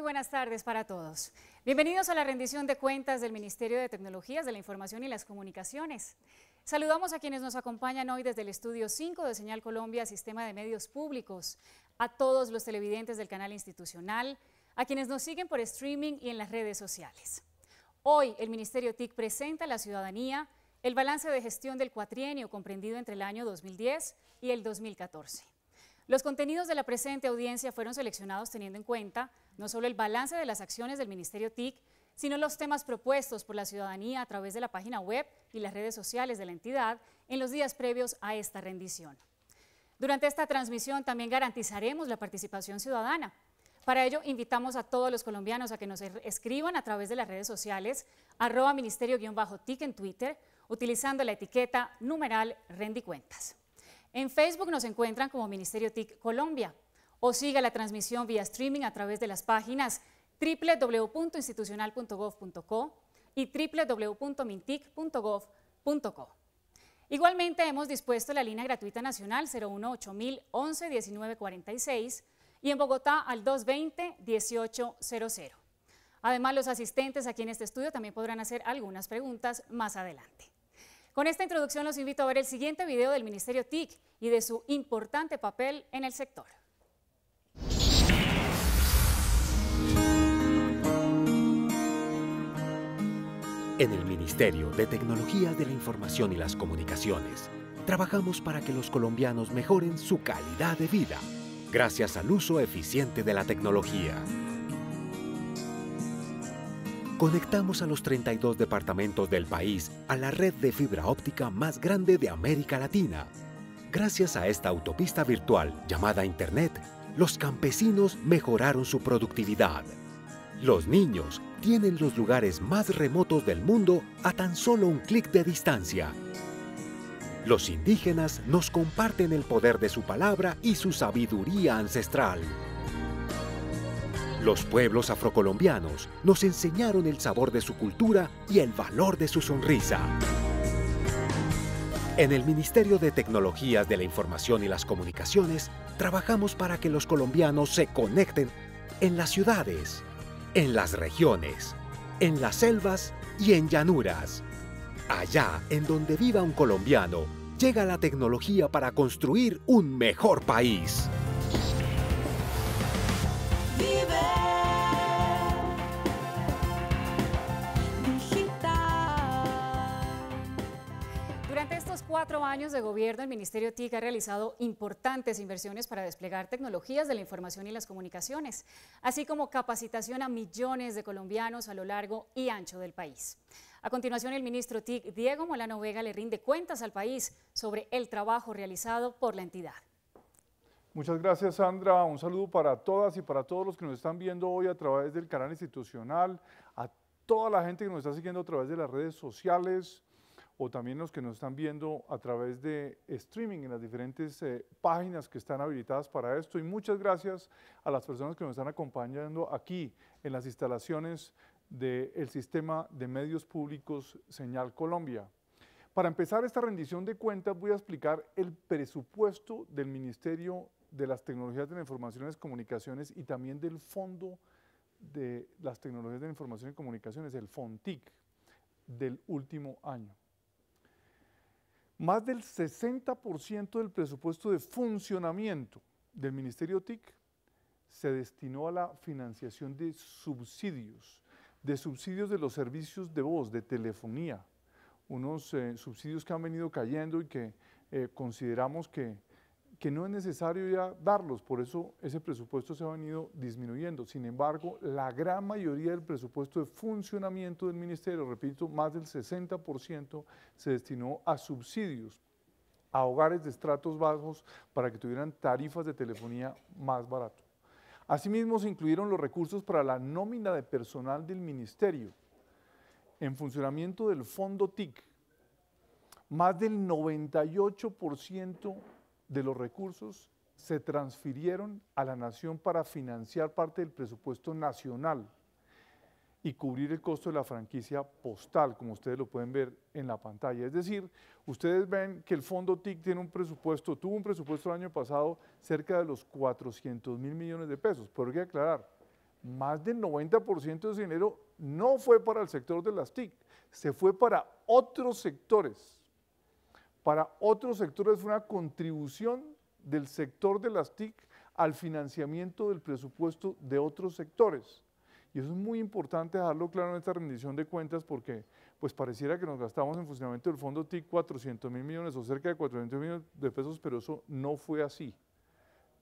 Muy buenas tardes para todos. Bienvenidos a la rendición de cuentas del Ministerio de Tecnologías de la Información y las Comunicaciones. Saludamos a quienes nos acompañan hoy desde el Estudio 5 de Señal Colombia, Sistema de Medios Públicos, a todos los televidentes del canal institucional, a quienes nos siguen por streaming y en las redes sociales. Hoy el Ministerio TIC presenta a la ciudadanía el balance de gestión del cuatrienio comprendido entre el año 2010 y el 2014. Los contenidos de la presente audiencia fueron seleccionados teniendo en cuenta no solo el balance de las acciones del Ministerio TIC, sino los temas propuestos por la ciudadanía a través de la página web y las redes sociales de la entidad en los días previos a esta rendición. Durante esta transmisión también garantizaremos la participación ciudadana. Para ello, invitamos a todos los colombianos a que nos escriban a través de las redes sociales, arroba ministerio-tic en Twitter, utilizando la etiqueta numeral rendicuentas. En Facebook nos encuentran como Ministerio TIC Colombia o siga la transmisión vía streaming a través de las páginas www.institucional.gov.co y www.mintic.gov.co. Igualmente hemos dispuesto la línea gratuita nacional 018000 1946 y en Bogotá al 220-1800. Además, los asistentes aquí en este estudio también podrán hacer algunas preguntas más adelante. Con esta introducción los invito a ver el siguiente video del Ministerio TIC y de su importante papel en el sector. En el Ministerio de Tecnología de la Información y las Comunicaciones, trabajamos para que los colombianos mejoren su calidad de vida gracias al uso eficiente de la tecnología. Conectamos a los 32 departamentos del país a la red de fibra óptica más grande de América Latina. Gracias a esta autopista virtual llamada Internet, los campesinos mejoraron su productividad. Los niños tienen los lugares más remotos del mundo a tan solo un clic de distancia. Los indígenas nos comparten el poder de su palabra y su sabiduría ancestral. Los pueblos afrocolombianos nos enseñaron el sabor de su cultura y el valor de su sonrisa. En el Ministerio de Tecnologías de la Información y las Comunicaciones trabajamos para que los colombianos se conecten en las ciudades, en las regiones, en las selvas y en llanuras. Allá en donde viva un colombiano, llega la tecnología para construir un mejor país. cuatro años de gobierno, el Ministerio TIC ha realizado importantes inversiones para desplegar tecnologías de la información y las comunicaciones, así como capacitación a millones de colombianos a lo largo y ancho del país. A continuación, el ministro TIC, Diego Molano Vega, le rinde cuentas al país sobre el trabajo realizado por la entidad. Muchas gracias Sandra, un saludo para todas y para todos los que nos están viendo hoy a través del canal institucional, a toda la gente que nos está siguiendo a través de las redes sociales, o también los que nos están viendo a través de streaming en las diferentes eh, páginas que están habilitadas para esto. Y muchas gracias a las personas que nos están acompañando aquí en las instalaciones del sistema de medios públicos Señal Colombia. Para empezar esta rendición de cuentas voy a explicar el presupuesto del Ministerio de las Tecnologías de la Información y Comunicaciones y también del Fondo de las Tecnologías de la Información y Comunicaciones, el FONTIC, del último año más del 60% del presupuesto de funcionamiento del Ministerio TIC se destinó a la financiación de subsidios, de subsidios de los servicios de voz, de telefonía, unos eh, subsidios que han venido cayendo y que eh, consideramos que que no es necesario ya darlos, por eso ese presupuesto se ha venido disminuyendo. Sin embargo, la gran mayoría del presupuesto de funcionamiento del ministerio, repito, más del 60% se destinó a subsidios a hogares de estratos bajos para que tuvieran tarifas de telefonía más barato. Asimismo, se incluyeron los recursos para la nómina de personal del ministerio en funcionamiento del fondo TIC. Más del 98% de los recursos se transfirieron a la nación para financiar parte del presupuesto nacional y cubrir el costo de la franquicia postal, como ustedes lo pueden ver en la pantalla. Es decir, ustedes ven que el Fondo TIC tiene un presupuesto, tuvo un presupuesto el año pasado cerca de los 400 mil millones de pesos, pero hay que aclarar, más del 90% de ese dinero no fue para el sector de las TIC, se fue para otros sectores para otros sectores fue una contribución del sector de las TIC al financiamiento del presupuesto de otros sectores. Y eso es muy importante dejarlo claro en esta rendición de cuentas porque pues pareciera que nos gastamos en funcionamiento del fondo TIC 400 mil millones o cerca de 400 millones de pesos, pero eso no fue así.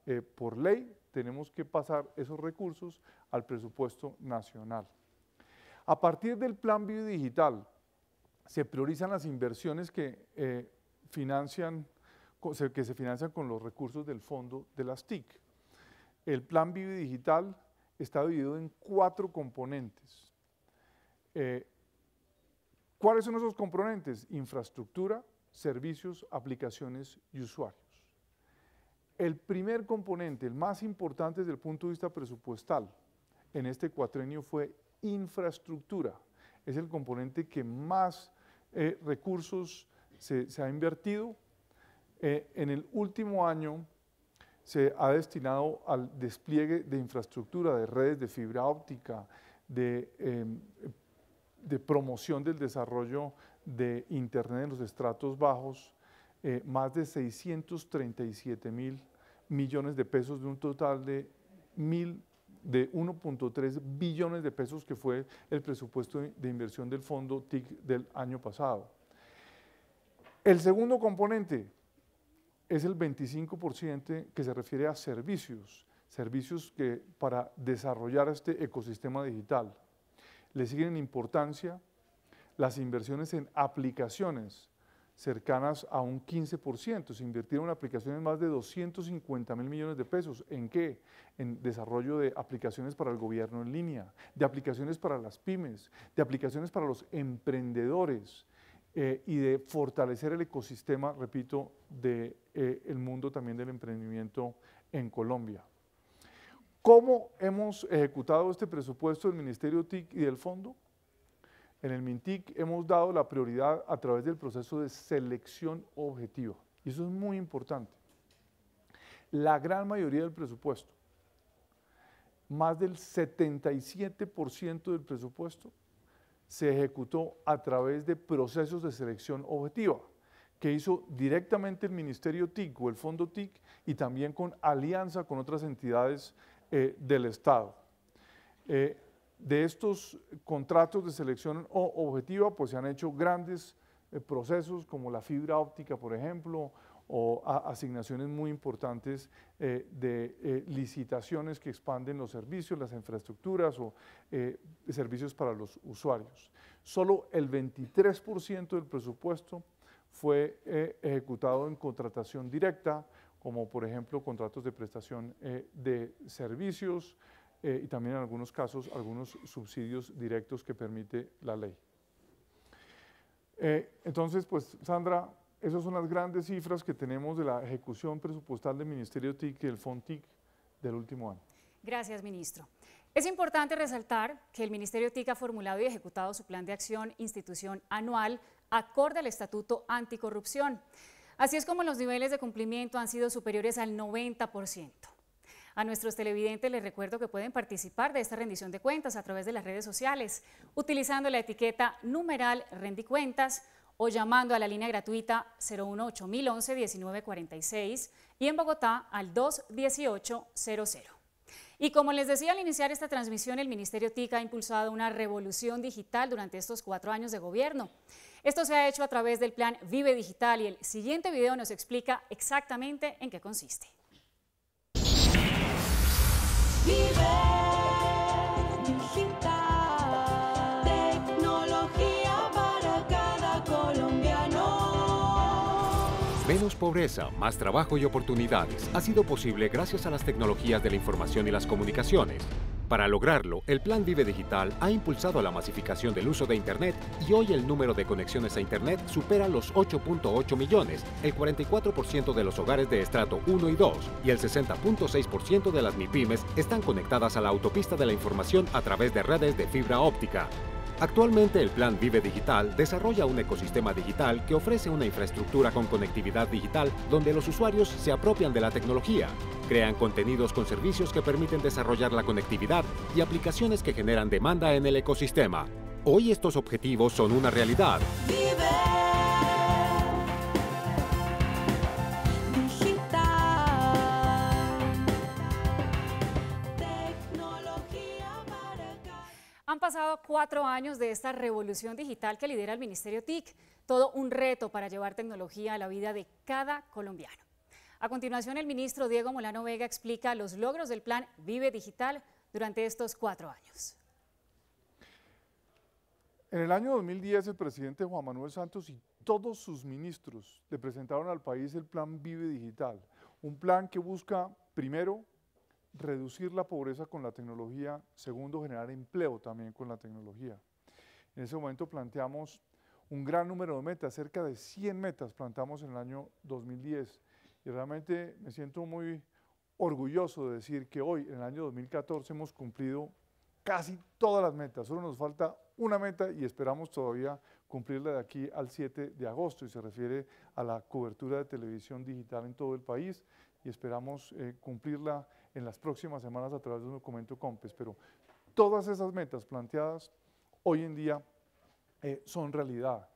Eh, por ley tenemos que pasar esos recursos al presupuesto nacional. A partir del plan biodigital se priorizan las inversiones que eh, financian, que se financian con los recursos del fondo de las TIC. El plan Vive Digital está dividido en cuatro componentes. Eh, ¿Cuáles son esos componentes? Infraestructura, servicios, aplicaciones y usuarios. El primer componente, el más importante desde el punto de vista presupuestal, en este cuatrenio fue infraestructura. Es el componente que más eh, recursos se, ha invertido. Eh, en el último año se ha destinado al despliegue de infraestructura, de redes de fibra óptica, de, em, promoción del desarrollo de Internet en los estratos bajos, eh, más de 637 mil millones de pesos de un total de de 1.3 billones de pesos que fue el presupuesto de inversión del fondo TIC del año pasado. El segundo componente es el 25% que se refiere a servicios, servicios que para desarrollar este ecosistema digital. Le siguen en importancia las inversiones en aplicaciones cercanas a un 15%. Se invirtieron en aplicaciones más de 250 mil millones de pesos. ¿En qué? En desarrollo de aplicaciones para el gobierno en línea, de aplicaciones para las pymes, de aplicaciones para los emprendedores, eh, y de fortalecer el ecosistema, repito, del de, eh, mundo también del emprendimiento en Colombia. ¿Cómo hemos ejecutado este presupuesto del Ministerio TIC y del Fondo? En el MINTIC hemos dado la prioridad a través del proceso de selección objetiva. Y eso es muy importante. La gran mayoría del presupuesto, más del 77% del presupuesto, se ejecutó a través de procesos de selección objetiva que hizo directamente el Ministerio TIC o el Fondo TIC y también con alianza con otras entidades eh, del Estado. Eh, de estos contratos de selección objetiva, pues se han hecho grandes eh, procesos como la fibra óptica, por ejemplo, o asignaciones muy importantes eh, de eh, licitaciones que expanden los servicios, las infraestructuras o eh, servicios para los usuarios. Solo el 23% del presupuesto fue ejecutado en contratación directa, como por ejemplo contratos de prestación de servicios y también en algunos casos algunos subsidios directos que permite la ley. entonces, pues Sandra, esas son las grandes cifras que tenemos de la ejecución presupuestal del Ministerio TIC y del FONTIC del último año. Gracias, ministro. Es importante resaltar que el Ministerio TIC ha formulado y ejecutado su plan de acción institución anual acorde al Estatuto Anticorrupción. Así es como los niveles de cumplimiento han sido superiores al 90%. A nuestros televidentes les recuerdo que pueden participar de esta rendición de cuentas a través de las redes sociales, utilizando la etiqueta numeral rendicuentas o llamando a la línea gratuita 018 1011 1946 y en Bogotá al 21800. Y como les decía al iniciar esta transmisión, el Ministerio TIC ha impulsado una revolución digital durante estos cuatro años de gobierno. Esto se ha hecho a través del plan Vive Digital y el siguiente video nos explica exactamente en qué consiste. pobreza, más trabajo y oportunidades ha sido posible gracias a las tecnologías de la información y las comunicaciones. Para lograrlo, el Plan Vive Digital ha impulsado la masificación del uso de Internet y hoy el número de conexiones a Internet supera los 8.8 millones, el 44% de los hogares de estrato 1 y 2 y el 60.6% de las MIPIMES están conectadas a la autopista de la información a través de redes de fibra óptica. Actualmente el Plan Vive Digital desarrolla un ecosistema digital que ofrece una infraestructura con conectividad digital donde los usuarios se apropian de la tecnología, crean contenidos con servicios que permiten desarrollar la conectividad y aplicaciones que generan demanda en el ecosistema. Hoy estos objetivos son una realidad. Han pasado cuatro años de esta revolución digital que lidera el Ministerio TIC, todo un reto para llevar tecnología a la vida de cada colombiano. A continuación, el ministro Diego Molano Vega explica los logros del plan Vive Digital durante estos cuatro años. En el año 2010, el presidente Juan Manuel Santos y todos sus ministros le presentaron al país el plan Vive Digital, un plan que busca, primero, reducir la pobreza con la tecnología, segundo, generar empleo también con la tecnología. En ese momento planteamos un gran número de metas, cerca de 100 metas plantamos en el año 2010 y realmente me siento muy orgulloso de decir que hoy, en el año 2014, hemos cumplido casi todas las metas, solo nos falta una meta y esperamos todavía cumplirla de aquí al 7 de agosto y se refiere a la cobertura de televisión digital en todo el país y esperamos eh, cumplirla en las próximas semanas a través de un documento COMPES, pero todas esas metas planteadas hoy en día eh, son realidad.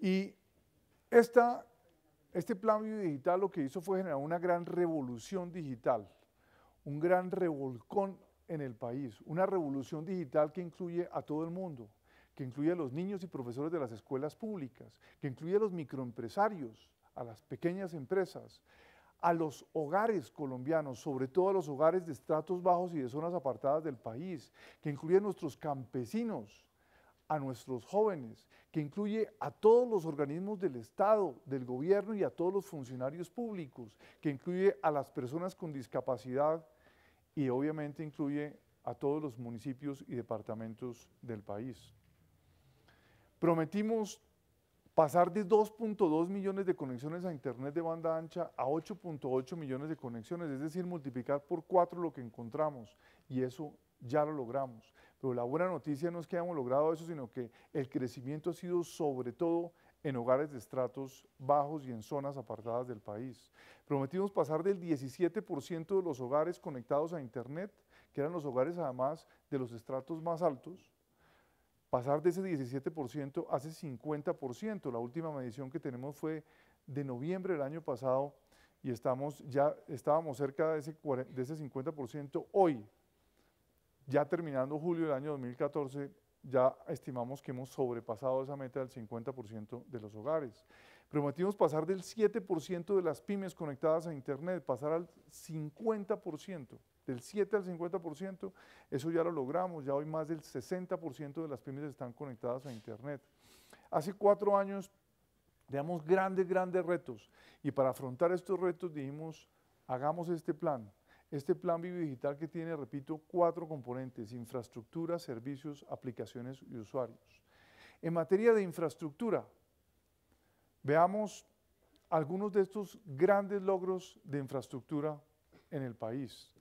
Y esta, este plan biodigital lo que hizo fue generar una gran revolución digital, un gran revolcón en el país, una revolución digital que incluye a todo el mundo, que incluye a los niños y profesores de las escuelas públicas, que incluye a los microempresarios, a las pequeñas empresas, a los hogares colombianos, sobre todo a los hogares de estratos bajos y de zonas apartadas del país, que incluye a nuestros campesinos, a nuestros jóvenes, que incluye a todos los organismos del Estado, del gobierno y a todos los funcionarios públicos, que incluye a las personas con discapacidad y obviamente incluye a todos los municipios y departamentos del país. Prometimos pasar de 2.2 millones de conexiones a Internet de banda ancha a 8.8 millones de conexiones, es decir, multiplicar por 4 lo que encontramos y eso ya lo logramos. Pero la buena noticia no es que hayamos logrado eso, sino que el crecimiento ha sido sobre todo en hogares de estratos bajos y en zonas apartadas del país. Prometimos pasar del 17% de los hogares conectados a Internet, que eran los hogares además de los estratos más altos, pasar de ese 17% a ese 50%. La última medición que tenemos fue de noviembre del año pasado y estamos ya estábamos cerca de ese, de ese 50% hoy. Ya terminando julio del año 2014, ya estimamos que hemos sobrepasado esa meta del 50% de los hogares. Prometimos pasar del 7% de las pymes conectadas a Internet, pasar al 50%, del 7 al 50%, eso ya lo logramos, ya hoy más del 60% de las pymes están conectadas a Internet. Hace cuatro años teníamos grandes, grandes retos y para afrontar estos retos dijimos, hagamos este plan. Este plan Vivo Digital que tiene, repito, cuatro componentes, infraestructura, servicios, aplicaciones y usuarios. En materia de infraestructura, Veamos algunos de estos grandes logros de infraestructura en el país.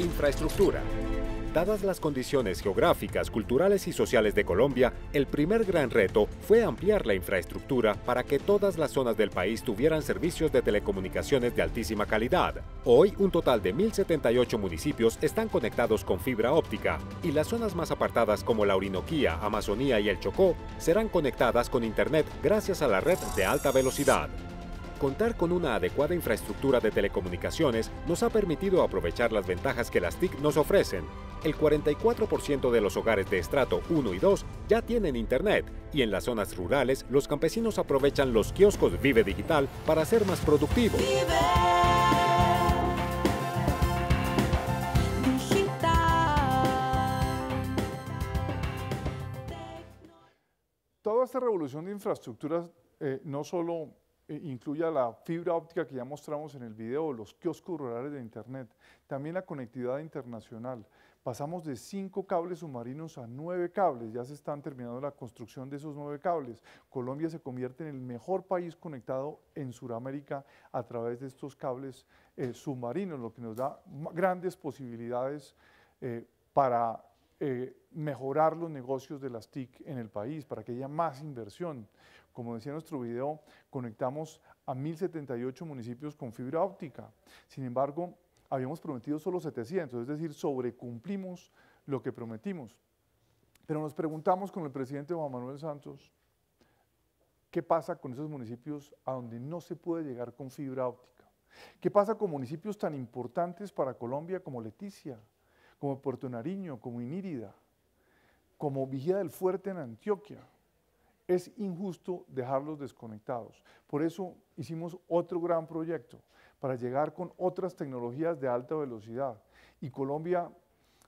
Infraestructura, Dadas las condiciones geográficas, culturales y sociales de Colombia, el primer gran reto fue ampliar la infraestructura para que todas las zonas del país tuvieran servicios de telecomunicaciones de altísima calidad. Hoy, un total de 1.078 municipios están conectados con fibra óptica y las zonas más apartadas como la Orinoquía, Amazonía y el Chocó serán conectadas con Internet gracias a la red de alta velocidad contar con una adecuada infraestructura de telecomunicaciones nos ha permitido aprovechar las ventajas que las TIC nos ofrecen. El 44% de los hogares de estrato 1 y 2 ya tienen Internet y en las zonas rurales los campesinos aprovechan los kioscos Vive Digital para ser más productivos. Toda esta revolución de infraestructuras eh, no solo eh, incluya la fibra óptica que ya mostramos en el video, los kioscos rurales de Internet, también la conectividad internacional. Pasamos de cinco cables submarinos a nueve cables, ya se están terminando la construcción de esos nueve cables. Colombia se convierte en el mejor país conectado en Sudamérica a través de estos cables eh, submarinos, lo que nos da grandes posibilidades eh, para mejorar los negocios de las TIC en el país, para que haya más inversión como decía nuestro video, conectamos a 1.078 municipios con fibra óptica. Sin embargo, habíamos prometido solo 700, es decir, sobrecumplimos lo que prometimos. Pero nos preguntamos con el presidente Juan Manuel Santos, ¿qué pasa con esos municipios a donde no se puede llegar con fibra óptica? ¿Qué pasa con municipios tan importantes para Colombia como Leticia, como Puerto Nariño, como Inírida, como Vigía del Fuerte en Antioquia? es injusto dejarlos desconectados. Por eso hicimos otro gran proyecto para llegar con otras tecnologías de alta velocidad. Y Colombia,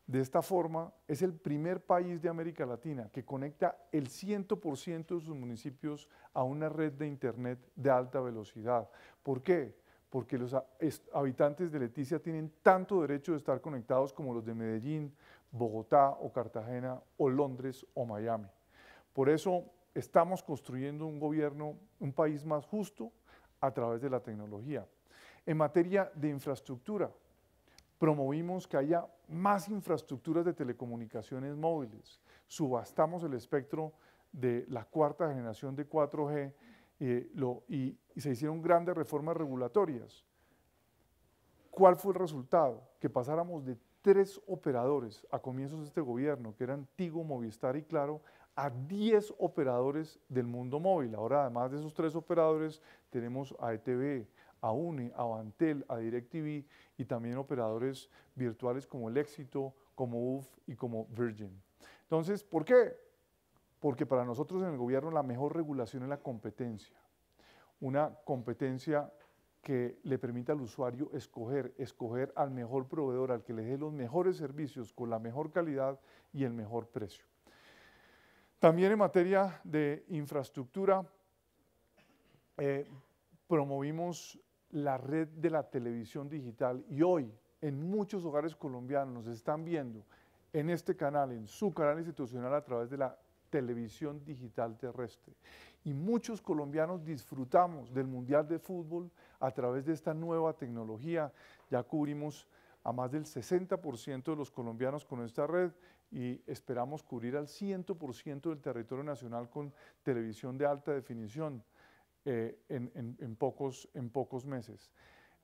de esta forma, es el primer país de América Latina que conecta el 100% de sus municipios a una red de Internet de alta velocidad. ¿Por qué? Porque los habitantes de Leticia tienen tanto derecho de estar conectados como los de Medellín, Bogotá o Cartagena o Londres o Miami. Por eso estamos construyendo un gobierno, un país más justo a través de la tecnología. En materia de infraestructura, promovimos que haya más infraestructuras de telecomunicaciones móviles, subastamos el espectro de la cuarta generación de 4G eh, y, se hicieron grandes reformas regulatorias. ¿Cuál fue el resultado? Que pasáramos de tres operadores a comienzos de este gobierno, que eran antiguo, Movistar y Claro, a 10 operadores del mundo móvil. Ahora, además de esos tres operadores, tenemos a ETV, a UNE, a Bantel, a DirecTV y también operadores virtuales como El Éxito, como UF y como Virgin. Entonces, ¿por qué? Porque para nosotros en el gobierno la mejor regulación es la competencia. Una competencia que le permita al usuario escoger, escoger al mejor proveedor, al que le dé los mejores servicios con la mejor calidad y el mejor precio. También en materia de infraestructura, eh, promovimos la red de la televisión digital y hoy en muchos hogares colombianos están viendo en este canal, en su canal institucional a través de la televisión digital terrestre. Y muchos colombianos disfrutamos del Mundial de Fútbol a través de esta nueva tecnología. Ya cubrimos a más del 60% de los colombianos con esta red y esperamos cubrir al 100% del territorio nacional con televisión de alta definición eh, en, pocos, meses.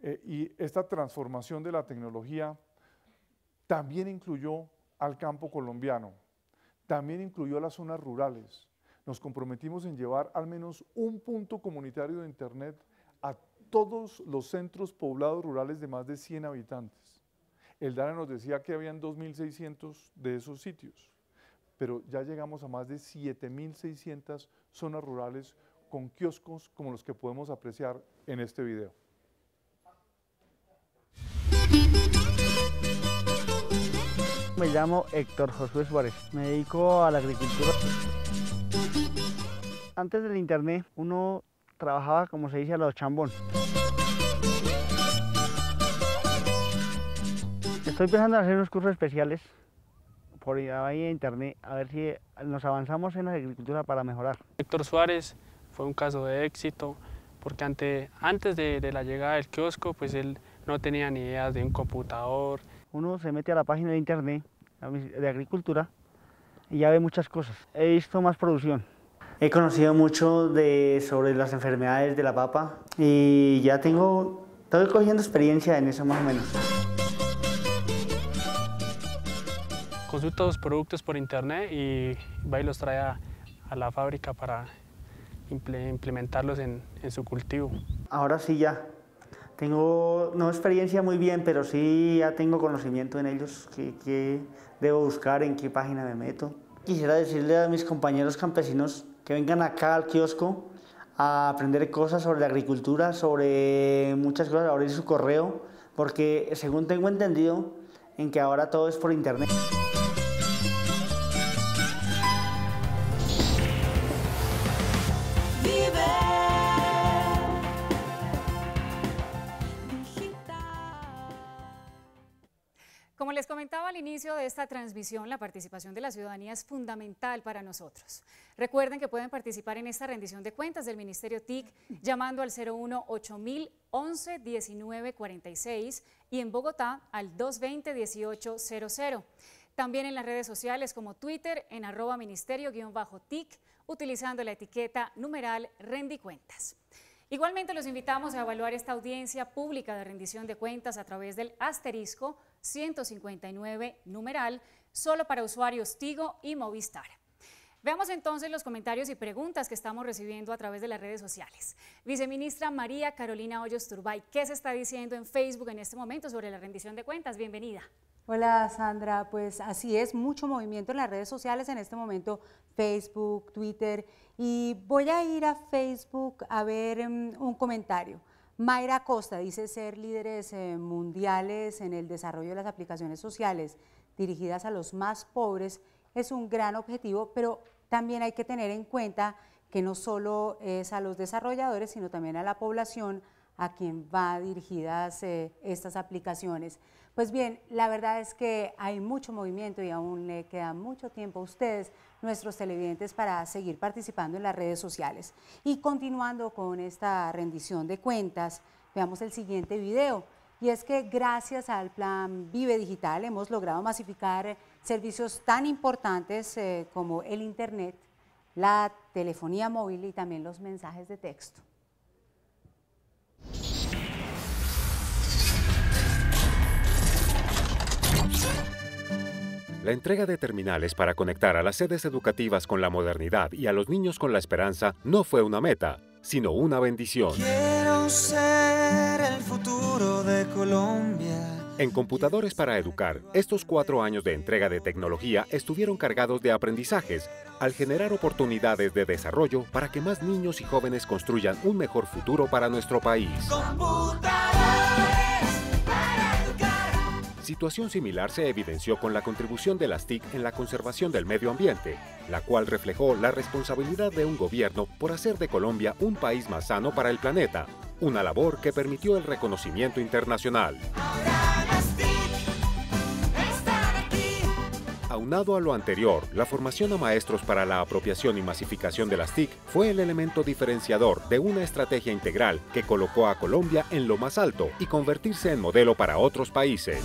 Eh, y esta transformación de la tecnología también incluyó al campo colombiano, también incluyó a las zonas rurales. Nos comprometimos en llevar al menos un punto comunitario de Internet a todos los centros poblados rurales de más de 100 habitantes. El DANA nos decía que habían 2.600 de esos sitios, pero ya llegamos a más de 7.600 zonas rurales con kioscos como los que podemos apreciar en este video. Me llamo Héctor Josué Suárez, me dedico a la agricultura. Antes del internet uno trabajaba como se dice a los chambones. Estoy pensando en hacer unos cursos especiales por ahí en internet, a ver si nos avanzamos en la agricultura para mejorar. Héctor Suárez fue un caso de éxito, porque ante, antes de, la llegada del kiosco, pues él no tenía ni idea de un computador. Uno se mete a la página de internet de agricultura y ya ve muchas cosas. He visto más producción. He conocido mucho de, sobre las enfermedades de la papa y ya tengo, estoy cogiendo experiencia en eso más o menos. consulta los productos por internet y va y los trae a, la fábrica para implementarlos en, su cultivo. Ahora sí ya. Tengo, no experiencia muy bien, pero sí ya tengo conocimiento en ellos, qué, debo buscar, en qué página me meto. Quisiera decirle a mis compañeros campesinos que vengan acá al kiosco a aprender cosas sobre la agricultura, sobre muchas cosas, abrir su correo, porque según tengo entendido, en que ahora todo es por internet. inicio de esta transmisión, la participación de la ciudadanía es fundamental para nosotros. Recuerden que pueden participar en esta rendición de cuentas del Ministerio TIC llamando al 018 11 19 46 y en Bogotá al 220 1800. También en las redes sociales como Twitter en arroba ministerio-tic utilizando la etiqueta numeral rendicuentas. Igualmente los invitamos a evaluar esta audiencia pública de rendición de cuentas a través del asterisco 159 numeral, solo para usuarios Tigo y Movistar. Veamos entonces los comentarios y preguntas que estamos recibiendo a través de las redes sociales. Viceministra María Carolina Hoyos Turbay, ¿qué se está diciendo en Facebook en este momento sobre la rendición de cuentas? Bienvenida. Hola Sandra, pues así es, mucho movimiento en las redes sociales en este momento, Facebook, Twitter, y voy a ir a Facebook a ver mm, un comentario. Mayra Costa dice ser líderes eh, mundiales en el desarrollo de las aplicaciones sociales dirigidas a los más pobres es un gran objetivo, pero también hay que tener en cuenta que no solo es a los desarrolladores, sino también a la población a quien va dirigidas eh, estas aplicaciones. Pues bien, la verdad es que hay mucho movimiento y aún le queda mucho tiempo a ustedes, nuestros televidentes, para seguir participando en las redes sociales. Y continuando con esta rendición de cuentas, veamos el siguiente video. Y es que gracias al plan Vive Digital hemos logrado masificar servicios tan importantes eh, como el Internet, la telefonía móvil y también los mensajes de texto. La entrega de terminales para conectar a las sedes educativas con la modernidad y a los niños con la esperanza no fue una meta, sino una bendición. Quiero ser el futuro de Colombia. En Computadores para Educar, estos cuatro años de entrega de tecnología estuvieron cargados de aprendizajes, al generar oportunidades de desarrollo para que más niños y jóvenes construyan un mejor futuro para nuestro país. Situación similar se evidenció con la contribución de las TIC en la conservación del medio ambiente, la cual reflejó la responsabilidad de un gobierno por hacer de Colombia un país más sano para el planeta, una labor que permitió el reconocimiento internacional. Aunado a lo anterior, la formación a maestros para la apropiación y masificación de las TIC fue el elemento diferenciador de una estrategia integral que colocó a Colombia en lo más alto y convertirse en modelo para otros países.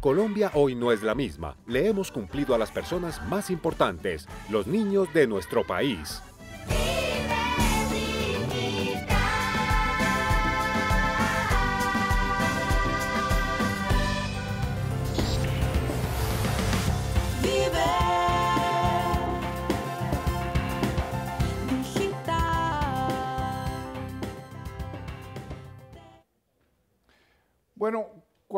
Colombia hoy no es la misma. Le hemos cumplido a las personas más importantes, los niños de nuestro país.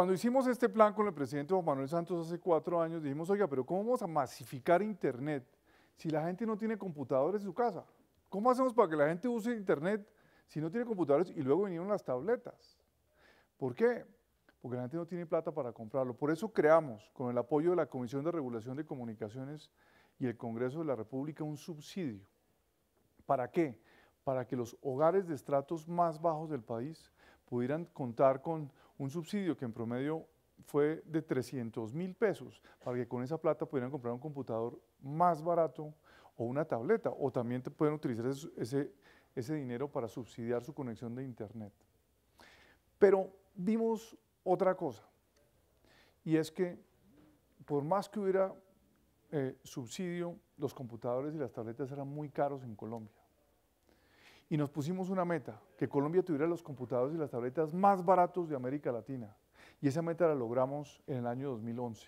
cuando hicimos este plan con el presidente Juan Manuel Santos hace cuatro años, dijimos, oiga, pero ¿cómo vamos a masificar Internet si la gente no tiene computadores en su casa? ¿Cómo hacemos para que la gente use Internet si no tiene computadores? Y luego vinieron las tabletas. ¿Por qué? Porque la gente no tiene plata para comprarlo. Por eso creamos, con el apoyo de la Comisión de Regulación de Comunicaciones y el Congreso de la República, un subsidio. ¿Para qué? Para que los hogares de estratos más bajos del país pudieran contar con un subsidio que en promedio fue de 300 mil pesos, para que con esa plata pudieran comprar un computador más barato o una tableta, o también te pueden utilizar ese, ese dinero para subsidiar su conexión de Internet. Pero vimos otra cosa, y es que por más que hubiera eh, subsidio, los computadores y las tabletas eran muy caros en Colombia y nos pusimos una meta, que Colombia tuviera los computadores y las tabletas más baratos de América Latina. Y esa meta la logramos en el año 2011.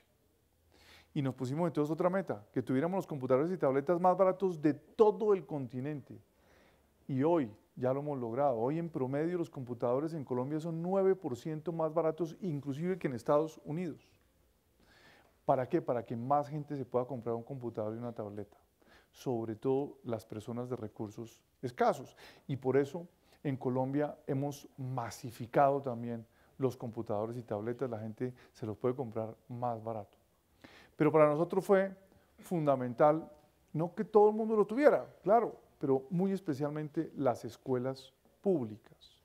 Y nos pusimos entonces otra meta, que tuviéramos los computadores y tabletas más baratos de todo el continente. Y hoy ya lo hemos logrado. Hoy en promedio los computadores en Colombia son 9% más baratos inclusive que en Estados Unidos. ¿Para qué? Para que más gente se pueda comprar un computador y una tableta sobre todo las personas de recursos escasos. Y por eso en Colombia hemos masificado también los computadores y tabletas, la gente se los puede comprar más barato. Pero para nosotros fue fundamental, no que todo el mundo lo tuviera, claro, pero muy especialmente las escuelas públicas.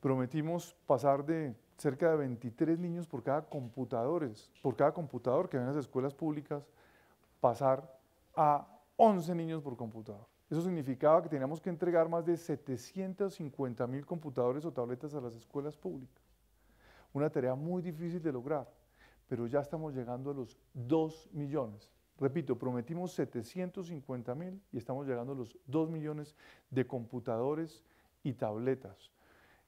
Prometimos pasar de cerca de 23 niños por cada, computadores, por cada computador que ven las escuelas públicas, pasar a 11 niños por computador. Eso significaba que teníamos que entregar más de 750 mil computadores o tabletas a las escuelas públicas. Una tarea muy difícil de lograr, pero ya estamos llegando a los 2 millones. Repito, prometimos 750 mil y estamos llegando a los 2 millones de computadores y tabletas.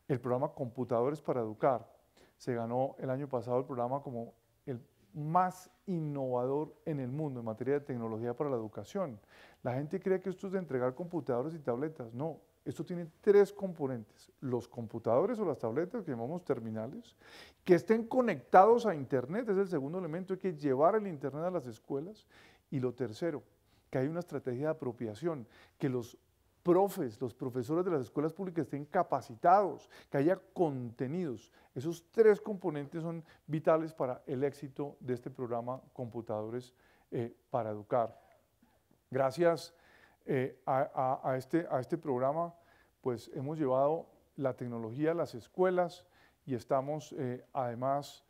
El programa Computadores para Educar se ganó el año pasado el programa como el más innovador en el mundo en materia de tecnología para la educación. La gente cree que esto es de entregar computadores y tabletas. No, esto tiene tres componentes. Los computadores o las tabletas que llamamos terminales, que estén conectados a Internet, es el segundo elemento, hay que llevar el Internet a las escuelas. Y lo tercero, que hay una estrategia de apropiación, que los profes, los profesores de las escuelas públicas estén capacitados, que haya contenidos. Esos tres componentes son vitales para el éxito de este programa Computadores eh, para Educar. Gracias eh, este, a, este, programa, pues hemos llevado la tecnología a las escuelas y estamos eh, además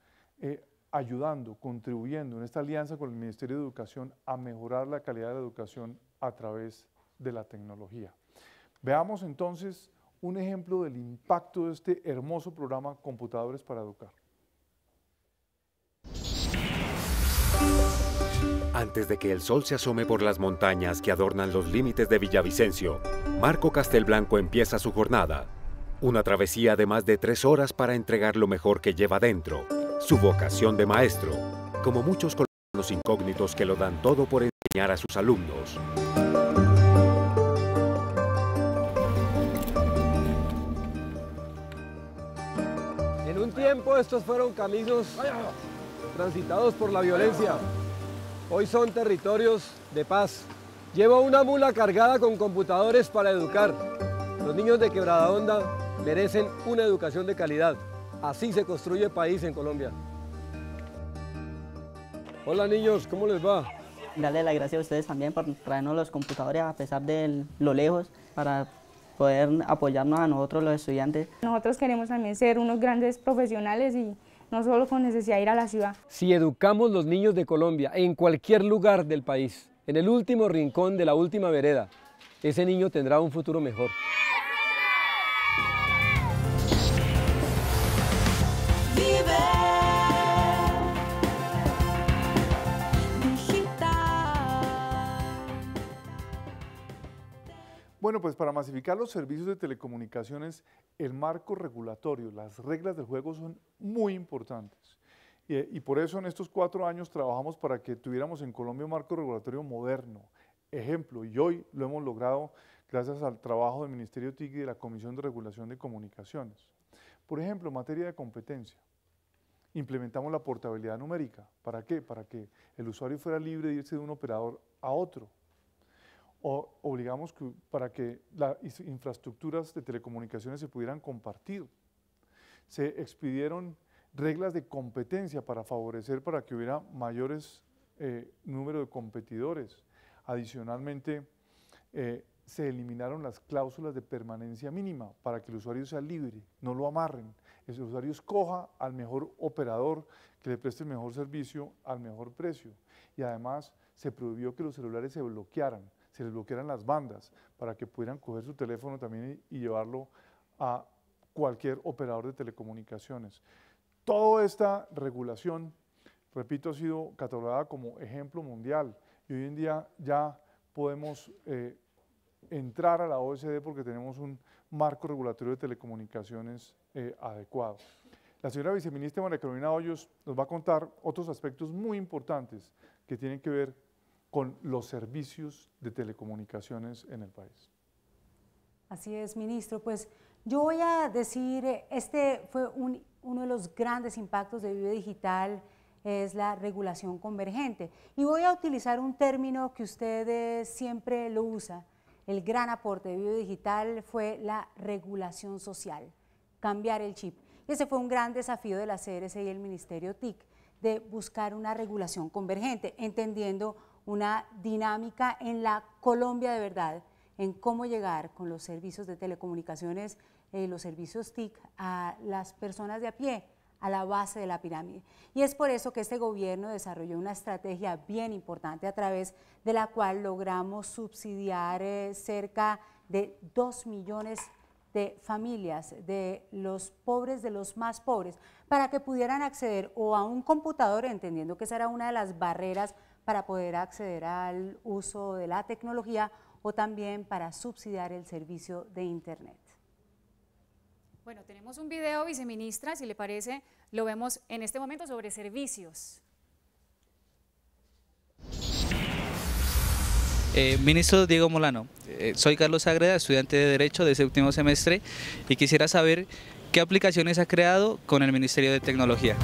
ayudando, contribuyendo en esta alianza con el Ministerio de Educación a mejorar la calidad de la educación a través de la tecnología. Veamos entonces un ejemplo del impacto de este hermoso programa Computadores para Educar. Antes de que el sol se asome por las montañas que adornan los límites de Villavicencio, Marco Castelblanco empieza su jornada. Una travesía de más de tres horas para entregar lo mejor que lleva dentro, su vocación de maestro, como muchos colombianos incógnitos que lo dan todo por enseñar a sus alumnos. estos fueron caminos transitados por la violencia. Hoy son territorios de paz. Llevo una mula cargada con computadores para educar. Los niños de Quebrada Onda merecen una educación de calidad. Así se construye el país en Colombia. Hola niños, ¿cómo les va? Darle la gracia a ustedes también por traernos los computadores a pesar de lo lejos para poder apoyarnos a nosotros los estudiantes. Nosotros queremos también ser unos grandes profesionales y no solo con necesidad ir a la ciudad. Si educamos los niños de Colombia en cualquier lugar del país, en el último rincón de la última vereda, ese niño tendrá un futuro mejor. Bueno, pues para masificar los servicios de telecomunicaciones, el marco regulatorio, las reglas del juego son muy importantes. Y, por eso en estos cuatro años trabajamos para que tuviéramos en Colombia un marco regulatorio moderno. Ejemplo, y hoy lo hemos logrado gracias al trabajo del Ministerio TIC y de la Comisión de Regulación de Comunicaciones. Por ejemplo, en materia de competencia, implementamos la portabilidad numérica. ¿Para qué? Para que el usuario fuera libre de irse de un operador a otro o obligamos para que las infraestructuras de telecomunicaciones se pudieran compartir. Se expidieron reglas de competencia para favorecer para que hubiera mayores eh, número de competidores. Adicionalmente, eh, se eliminaron las cláusulas de permanencia mínima para que el usuario sea libre, no lo amarren. El usuario escoja al mejor operador que le preste el mejor servicio al mejor precio. Y además se prohibió que los celulares se bloquearan se les bloquearan las bandas para que pudieran coger su teléfono también y, llevarlo a cualquier operador de telecomunicaciones. Toda esta regulación, repito, ha sido catalogada como ejemplo mundial y hoy en día ya podemos eh, entrar a la OECD porque tenemos un marco regulatorio de telecomunicaciones eh, adecuado. La señora viceministra María Carolina Hoyos nos va a contar otros aspectos muy importantes que tienen que ver con los servicios de telecomunicaciones en el país. Así es, ministro. Pues yo voy a decir, eh, este fue uno de los grandes impactos de Vive Digital, es la regulación convergente. Y voy a utilizar un término que ustedes siempre lo usa. El gran aporte de Vive Digital fue la regulación social, cambiar el chip. y Ese fue un gran desafío de la CRC y el Ministerio TIC, de buscar una regulación convergente, entendiendo una dinámica en la Colombia de verdad, en cómo llegar con los servicios de telecomunicaciones, y eh, los servicios TIC, a las personas de a pie, a la base de la pirámide. Y es por eso que este gobierno desarrolló una estrategia bien importante a través de la cual logramos subsidiar eh, cerca de dos millones de familias, de los pobres, de los más pobres, para que pudieran acceder o a un computador, entendiendo que esa era una de las barreras para poder acceder al uso de la tecnología o también para subsidiar el servicio de Internet. Bueno, tenemos un video, viceministra, si le parece, lo vemos en este momento sobre servicios. Eh, ministro Diego Molano, eh, soy Carlos agreda estudiante de Derecho de último semestre y quisiera saber qué aplicaciones ha creado con el Ministerio de Tecnología.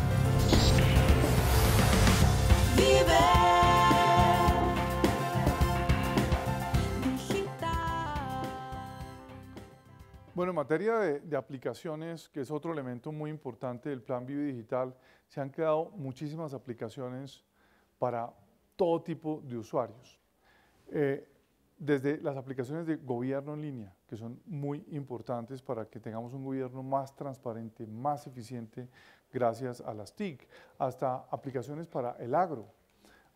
Bueno, en materia de, aplicaciones, que es otro elemento muy importante del plan Digital, se han creado muchísimas aplicaciones para todo tipo de usuarios. Eh, desde las aplicaciones de gobierno en línea, que son muy importantes para que tengamos un gobierno más transparente, más eficiente, gracias a las TIC, hasta aplicaciones para el agro,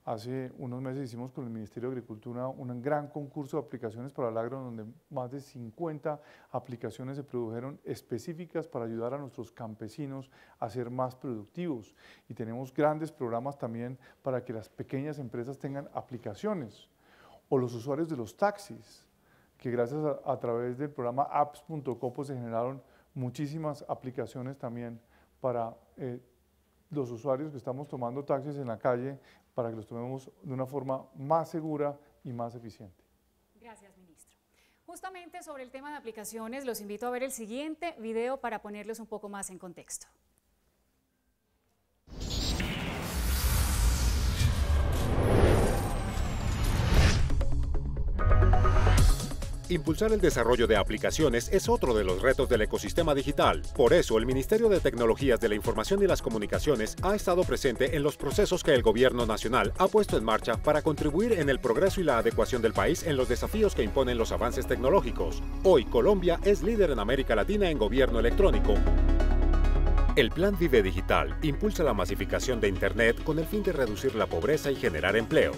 Hace unos meses hicimos con el Ministerio de Agricultura un gran concurso de aplicaciones para el agro, donde más de 50 aplicaciones se produjeron específicas para ayudar a nuestros campesinos a ser más productivos. Y tenemos grandes programas también para que las pequeñas empresas tengan aplicaciones. O los usuarios de los taxis, que gracias a, través del programa apps.com pues, se generaron muchísimas aplicaciones también para eh, los usuarios que estamos tomando taxis en la calle para que los tomemos de una forma más segura y más eficiente. Gracias, ministro. Justamente sobre el tema de aplicaciones, los invito a ver el siguiente video para ponerlos un poco más en contexto. Impulsar el desarrollo de aplicaciones es otro de los retos del ecosistema digital. Por eso, el Ministerio de Tecnologías de la Información y las Comunicaciones ha estado presente en los procesos que el Gobierno Nacional ha puesto en marcha para contribuir en el progreso y la adecuación del país en los desafíos que imponen los avances tecnológicos. Hoy, Colombia es líder en América Latina en gobierno electrónico. El Plan Vive Digital impulsa la masificación de Internet con el fin de reducir la pobreza y generar empleo.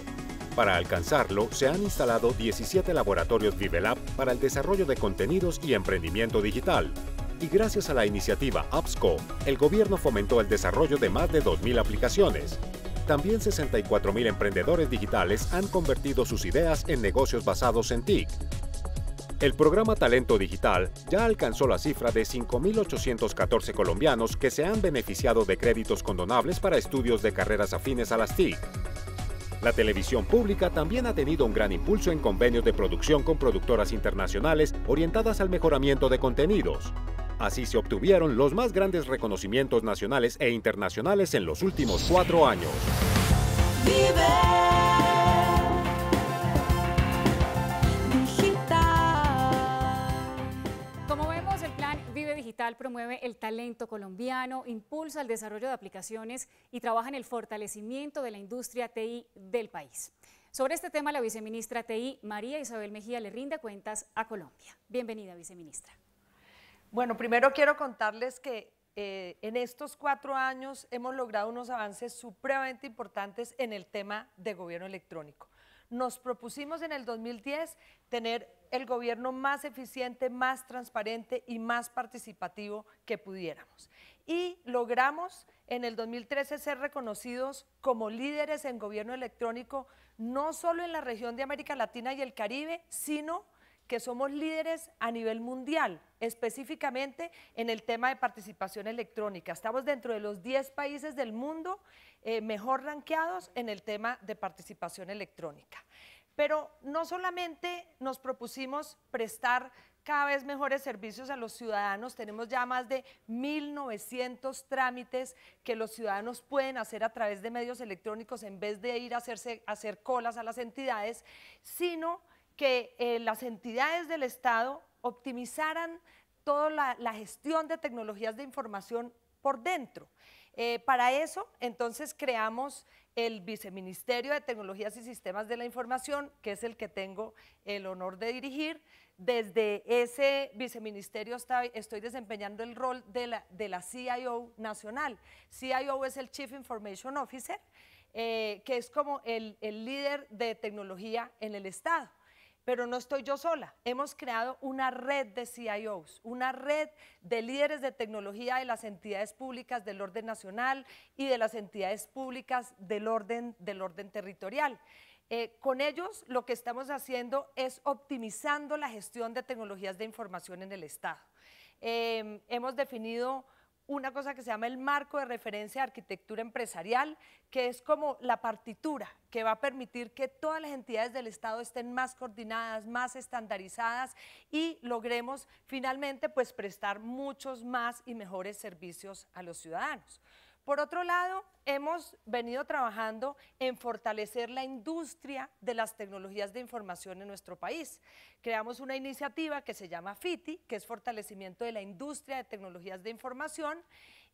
Para alcanzarlo, se han instalado 17 laboratorios ViveLab para el desarrollo de contenidos y emprendimiento digital. Y gracias a la iniciativa UPSCO, el gobierno fomentó el desarrollo de más de 2.000 aplicaciones. También 64.000 emprendedores digitales han convertido sus ideas en negocios basados en TIC, el programa Talento Digital ya alcanzó la cifra de 5.814 colombianos que se han beneficiado de créditos condonables para estudios de carreras afines a las TIC. La televisión pública también ha tenido un gran impulso en convenios de producción con productoras internacionales orientadas al mejoramiento de contenidos. Así se obtuvieron los más grandes reconocimientos nacionales e internacionales en los últimos cuatro años. promueve el talento colombiano, impulsa el desarrollo de aplicaciones y trabaja en el fortalecimiento de la industria TI del país. Sobre este tema, la viceministra TI, María Isabel Mejía, le rinde cuentas a Colombia. Bienvenida, viceministra. Bueno, primero quiero contarles que eh, en estos cuatro años hemos logrado unos avances supremamente importantes en el tema de gobierno electrónico. Nos propusimos en el 2010 tener el gobierno más eficiente, más transparente y más participativo que pudiéramos. Y logramos en el 2013 ser reconocidos como líderes en gobierno electrónico, no solo en la región de América Latina y el Caribe, sino que somos líderes a nivel mundial, específicamente en el tema de participación electrónica. Estamos dentro de los 10 países del mundo eh, mejor ranqueados en el tema de participación electrónica. Pero no solamente nos propusimos prestar cada vez mejores servicios a los ciudadanos. Tenemos ya más de 1.900 trámites que los ciudadanos pueden hacer a través de medios electrónicos en vez de ir a, hacer colas a las entidades, sino que eh, las entidades del Estado optimizaran toda la, gestión de tecnologías de información por dentro. Eh, para eso, entonces, creamos el Viceministerio de Tecnologías y Sistemas de la Información, que es el que tengo el honor de dirigir. Desde ese viceministerio estoy desempeñando el rol de la, CIO nacional. CIO es el Chief Information Officer, eh, que es como el líder de tecnología en el Estado pero no estoy yo sola. Hemos creado una red de CIOs, una red de líderes de tecnología de las entidades públicas del orden nacional y de las entidades públicas del orden, territorial. Eh, con ellos lo que estamos haciendo es optimizando la gestión de tecnologías de información en el Estado. Eh, hemos definido una cosa que se llama el marco de referencia de arquitectura empresarial, que es como la partitura que va a permitir que todas las entidades del Estado estén más coordinadas, más estandarizadas y logremos finalmente pues prestar muchos más y mejores servicios a los ciudadanos. Por otro lado, hemos venido trabajando en fortalecer la industria de las tecnologías de información en nuestro país. Creamos una iniciativa que se llama FITI, que es fortalecimiento de la industria de tecnologías de información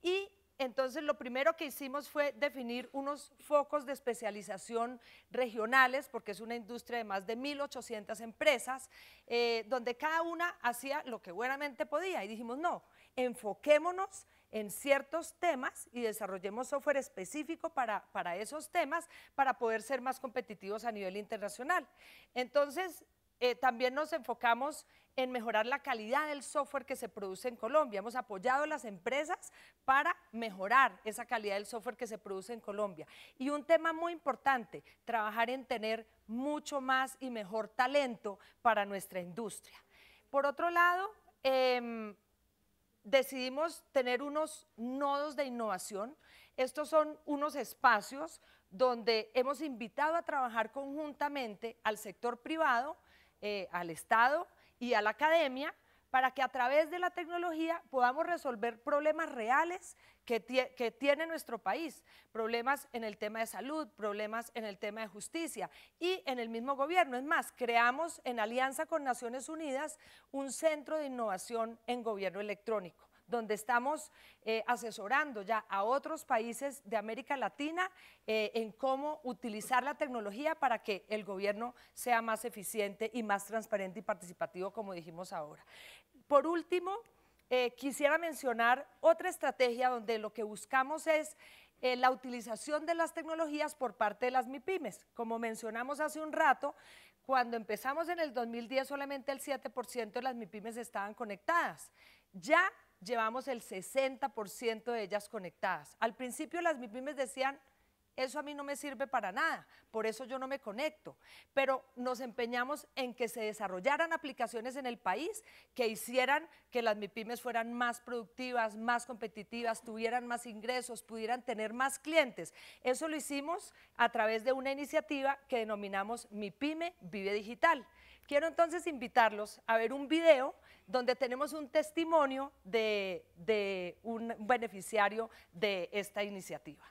y entonces lo primero que hicimos fue definir unos focos de especialización regionales, porque es una industria de más de 1.800 empresas, eh, donde cada una hacía lo que buenamente podía. Y dijimos, no, enfoquémonos en ciertos temas y desarrollemos software específico para, para esos temas para poder ser más competitivos a nivel internacional. Entonces, eh, también nos enfocamos en mejorar la calidad del software que se produce en Colombia. Hemos apoyado a las empresas para mejorar esa calidad del software que se produce en Colombia. Y un tema muy importante, trabajar en tener mucho más y mejor talento para nuestra industria. Por otro lado, em, decidimos tener unos nodos de innovación. Estos son unos espacios donde hemos invitado a trabajar conjuntamente al sector privado, eh, al Estado y a la academia para que a través de la tecnología podamos resolver problemas reales que, tiene nuestro país, problemas en el tema de salud, problemas en el tema de justicia y en el mismo gobierno. Es más, creamos en alianza con Naciones Unidas un centro de innovación en gobierno electrónico donde estamos eh, asesorando ya a otros países de América Latina eh, en cómo utilizar la tecnología para que el gobierno sea más eficiente y más transparente y participativo, como dijimos ahora. Por último, eh, quisiera mencionar otra estrategia donde lo que buscamos es la utilización de las tecnologías por parte de las MIPIMES. Como mencionamos hace un rato, cuando empezamos en el 2010 solamente el 7% de las MIPIMES estaban conectadas. Ya llevamos el 60% de ellas conectadas. Al principio las MIPIMES decían, eso a mí no me sirve para nada, por eso yo no me conecto. Pero nos empeñamos en que se desarrollaran aplicaciones en el país que hicieran que las MIPIMES fueran más productivas, más competitivas, tuvieran más ingresos, pudieran tener más clientes. Eso lo hicimos a través de una iniciativa que denominamos MIPIME Vive Digital. Quiero entonces invitarlos a ver un video donde tenemos un testimonio de, un beneficiario de esta iniciativa.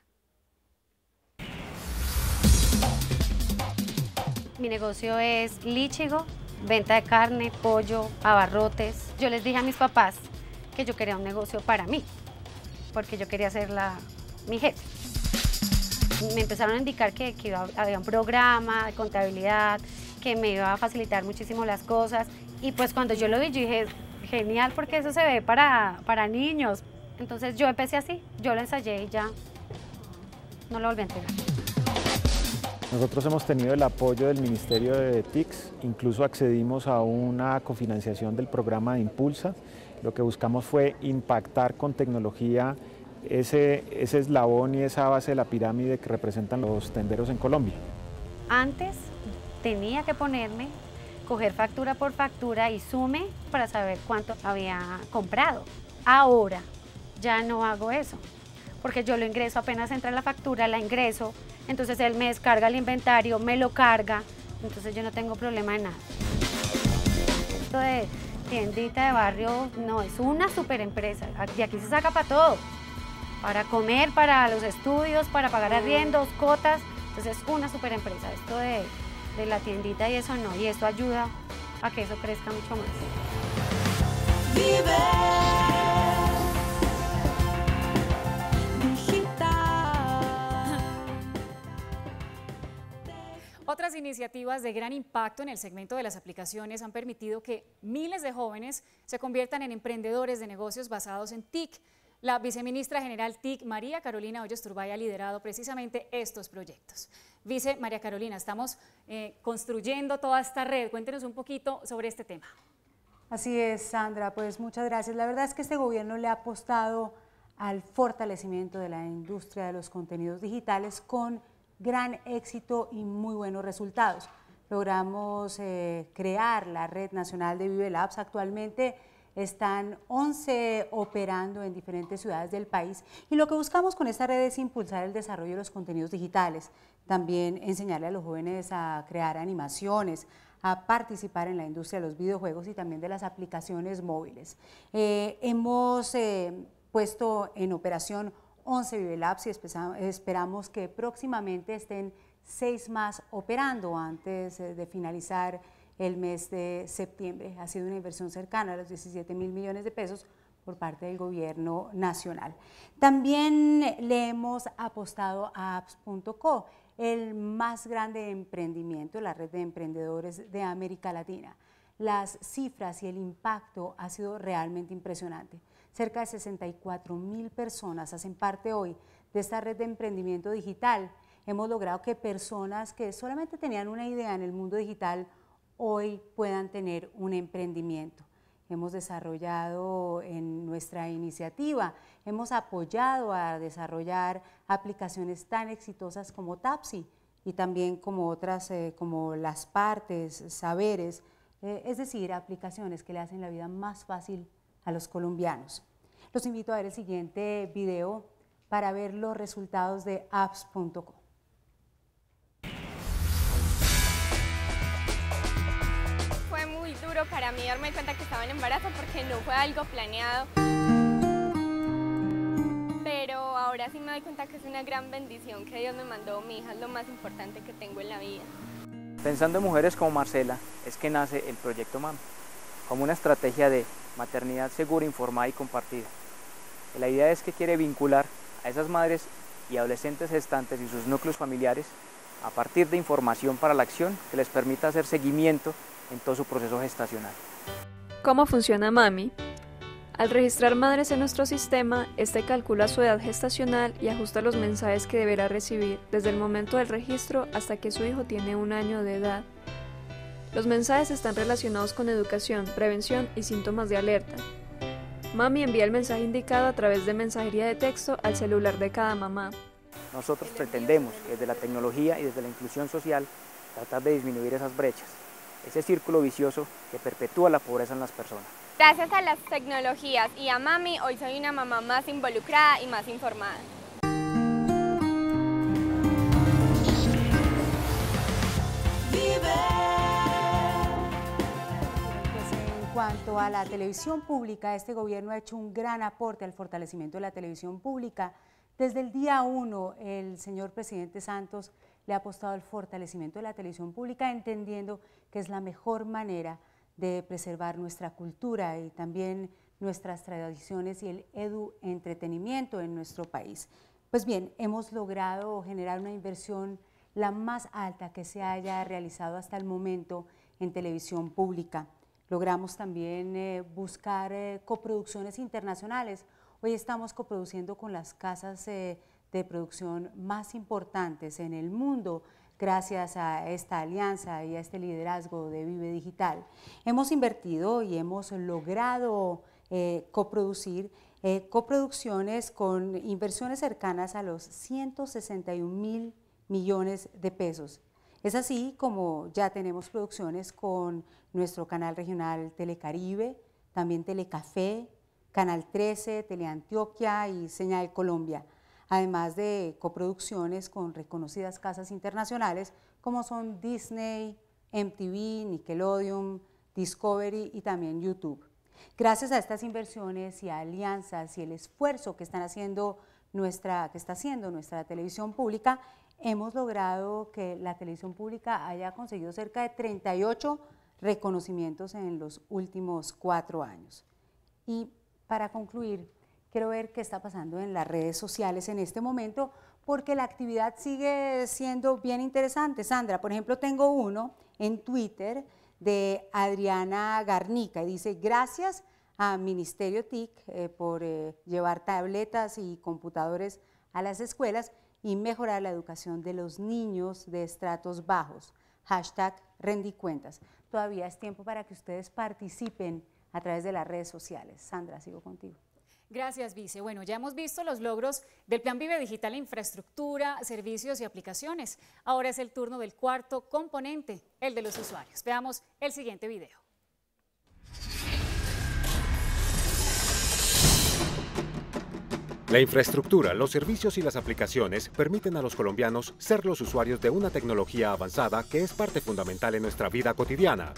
Mi negocio es Lichigo, venta de carne, pollo, abarrotes. Yo les dije a mis papás que yo quería un negocio para mí, porque yo quería ser mi jefe. Me empezaron a indicar que, que había un programa de contabilidad, que me iba a facilitar muchísimo las cosas. Y pues cuando yo lo vi, dije, genial, porque eso se ve para, para niños. Entonces yo empecé así, yo lo ensayé y ya no lo volví a entregar. Nosotros hemos tenido el apoyo del Ministerio de TICS, incluso accedimos a una cofinanciación del programa de Impulsa. Lo que buscamos fue impactar con tecnología ese, ese eslabón y esa base de la pirámide que representan los tenderos en Colombia. Antes tenía que ponerme, coger factura por factura y sume para saber cuánto había comprado. Ahora ya no hago eso, porque yo lo ingreso apenas entra la factura, la ingreso, entonces él me descarga el inventario, me lo carga, entonces yo no tengo problema de nada. Esto de tiendita de barrio no es una super empresa, de aquí se saca para todo, para comer, para los estudios, para pagar arriendos, cotas, entonces es una super empresa, esto de de la tiendita y eso no, y esto ayuda a que eso crezca mucho más. Otras iniciativas de gran impacto en el segmento de las aplicaciones han permitido que miles de jóvenes se conviertan en emprendedores de negocios basados en TIC. La viceministra general TIC, María Carolina Hoyos Turbay, ha liderado precisamente estos proyectos. Vice María Carolina, estamos eh, construyendo toda esta red. Cuéntenos un poquito sobre este tema. Así es, Sandra, pues muchas gracias. La verdad es que este gobierno le ha apostado al fortalecimiento de la industria de los contenidos digitales con gran éxito y muy buenos resultados. Logramos eh, crear la Red Nacional de Vive Labs. Actualmente están 11 operando en diferentes ciudades del país y lo que buscamos con esta red es impulsar el desarrollo de los contenidos digitales, también enseñarle a los jóvenes a crear animaciones, a participar en la industria de los videojuegos y también de las aplicaciones móviles. Eh, hemos eh, puesto en operación 11 Vivelabs y esperamos que próximamente estén seis más operando antes eh, de finalizar el mes de septiembre. Ha sido una inversión cercana a los 17 mil millones de pesos por parte del gobierno nacional. También le hemos apostado a apps.co, el más grande emprendimiento, la red de emprendedores de América Latina. Las cifras y el impacto ha sido realmente impresionante. Cerca de 64 mil personas hacen parte hoy de esta red de emprendimiento digital. Hemos logrado que personas que solamente tenían una idea en el mundo digital, hoy puedan tener un emprendimiento. Hemos desarrollado en nuestra iniciativa, hemos apoyado a desarrollar aplicaciones tan exitosas como Tapsi y también como otras, eh, como las partes, saberes, eh, es decir, aplicaciones que le hacen la vida más fácil a los colombianos. Los invito a ver el siguiente video para ver los resultados de apps.com. para mí darme cuenta que estaba en embarazo porque no fue algo planeado. Pero ahora sí me doy cuenta que es una gran bendición que Dios me mandó. Mi hija es lo más importante que tengo en la vida. Pensando en mujeres como Marcela, es que nace el proyecto MAM, como una estrategia de maternidad segura, informada y compartida. La idea es que quiere vincular a esas madres y adolescentes gestantes y sus núcleos familiares a partir de información para la acción que les permita hacer seguimiento en todo su proceso gestacional. ¿Cómo funciona MAMI? Al registrar madres en nuestro sistema, este calcula su edad gestacional y ajusta los mensajes que deberá recibir desde el momento del registro hasta que su hijo tiene un año de edad. Los mensajes están relacionados con educación, prevención y síntomas de alerta. Mami envía el mensaje indicado a través de mensajería de texto al celular de cada mamá. Nosotros pretendemos desde la tecnología y desde la inclusión social tratar de disminuir esas brechas ese círculo vicioso que perpetúa la pobreza en las personas. Gracias a las tecnologías y a Mami, hoy soy una mamá más involucrada y más informada. Pues en cuanto a la televisión pública, este gobierno ha hecho un gran aporte al fortalecimiento de la televisión pública. Desde el día uno, el señor presidente Santos le ha apostado al fortalecimiento de la televisión pública, entendiendo que es la mejor manera de preservar nuestra cultura y también nuestras tradiciones y el edu entretenimiento en nuestro país. Pues bien, hemos logrado generar una inversión la más alta que se haya realizado hasta el momento en televisión pública. Logramos también eh, buscar eh, coproducciones internacionales. Hoy estamos coproduciendo con las casas eh, de producción más importantes en el mundo, gracias a esta alianza y a este liderazgo de Vive Digital. Hemos invertido y hemos logrado eh, coproducir eh, coproducciones con inversiones cercanas a los 161 mil millones de pesos. Es así como ya tenemos producciones con nuestro canal regional Telecaribe, también Telecafé, Canal 13, Teleantioquia y Señal Colombia además de coproducciones con reconocidas casas internacionales como son Disney, MTV, Nickelodeon, Discovery y también YouTube. Gracias a estas inversiones y alianzas y el esfuerzo que, están haciendo nuestra, que está haciendo nuestra televisión pública, hemos logrado que la televisión pública haya conseguido cerca de 38 reconocimientos en los últimos cuatro años. Y para concluir, Quiero ver qué está pasando en las redes sociales en este momento, porque la actividad sigue siendo bien interesante. Sandra, por ejemplo, tengo uno en Twitter de Adriana Garnica y dice, gracias a Ministerio TIC eh, por eh, llevar tabletas y computadores a las escuelas y mejorar la educación de los niños de estratos bajos. Hashtag rendicuentas. Todavía es tiempo para que ustedes participen a través de las redes sociales. Sandra, sigo contigo. Gracias, Vice. Bueno, ya hemos visto los logros del Plan Vive Digital Infraestructura, Servicios y Aplicaciones. Ahora es el turno del cuarto componente, el de los usuarios. Veamos el siguiente video. La infraestructura, los servicios y las aplicaciones permiten a los colombianos ser los usuarios de una tecnología avanzada que es parte fundamental en nuestra vida cotidiana.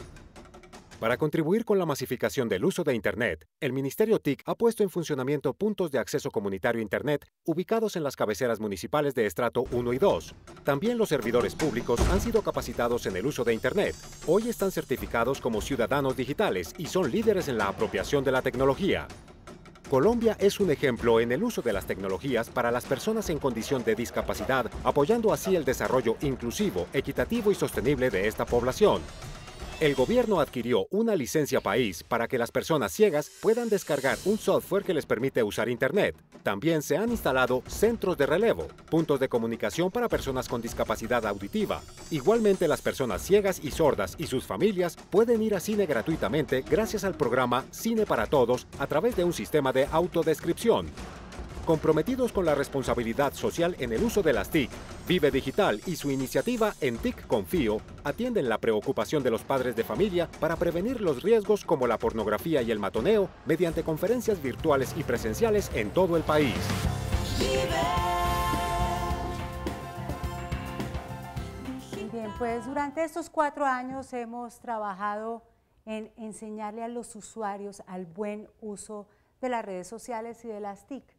Para contribuir con la masificación del uso de Internet, el Ministerio TIC ha puesto en funcionamiento puntos de acceso comunitario Internet ubicados en las cabeceras municipales de estrato 1 y 2. También los servidores públicos han sido capacitados en el uso de Internet. Hoy están certificados como ciudadanos digitales y son líderes en la apropiación de la tecnología. Colombia es un ejemplo en el uso de las tecnologías para las personas en condición de discapacidad, apoyando así el desarrollo inclusivo, equitativo y sostenible de esta población. El gobierno adquirió una licencia país para que las personas ciegas puedan descargar un software que les permite usar Internet. También se han instalado centros de relevo, puntos de comunicación para personas con discapacidad auditiva. Igualmente las personas ciegas y sordas y sus familias pueden ir a cine gratuitamente gracias al programa Cine para Todos a través de un sistema de autodescripción comprometidos con la responsabilidad social en el uso de las TIC. Vive Digital y su iniciativa En TIC Confío atienden la preocupación de los padres de familia para prevenir los riesgos como la pornografía y el matoneo mediante conferencias virtuales y presenciales en todo el país. bien, pues durante estos cuatro años hemos trabajado en enseñarle a los usuarios al buen uso de las redes sociales y de las TIC.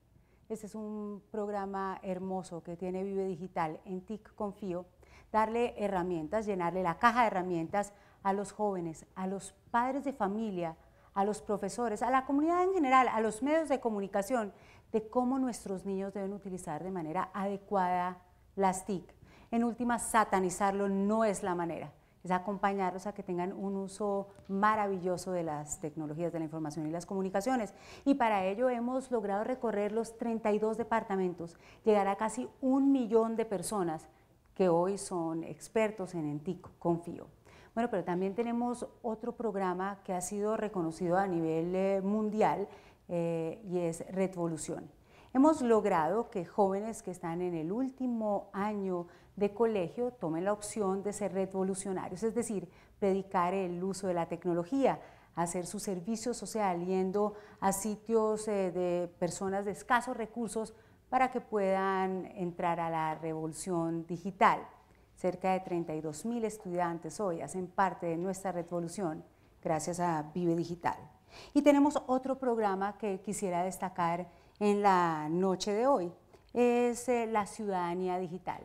Este es un programa hermoso que tiene Vive Digital. En TIC confío. Darle herramientas, llenarle la caja de herramientas a los jóvenes, a los padres de familia, a los profesores, a la comunidad en general, a los medios de comunicación, de cómo nuestros niños deben utilizar de manera adecuada las TIC. En última, satanizarlo no es la manera es acompañarlos a que tengan un uso maravilloso de las tecnologías de la información y las comunicaciones. Y para ello hemos logrado recorrer los 32 departamentos, llegar a casi un millón de personas que hoy son expertos en ENTIC, confío. Bueno, pero también tenemos otro programa que ha sido reconocido a nivel eh, mundial eh, y es Redvolución. Hemos logrado que jóvenes que están en el último año de colegio tomen la opción de ser revolucionarios, es decir, predicar el uso de la tecnología, hacer su servicio social, yendo a sitios eh, de personas de escasos recursos para que puedan entrar a la revolución digital. Cerca de 32 mil estudiantes hoy hacen parte de nuestra revolución gracias a Vive Digital. Y tenemos otro programa que quisiera destacar en la noche de hoy es eh, la ciudadanía digital.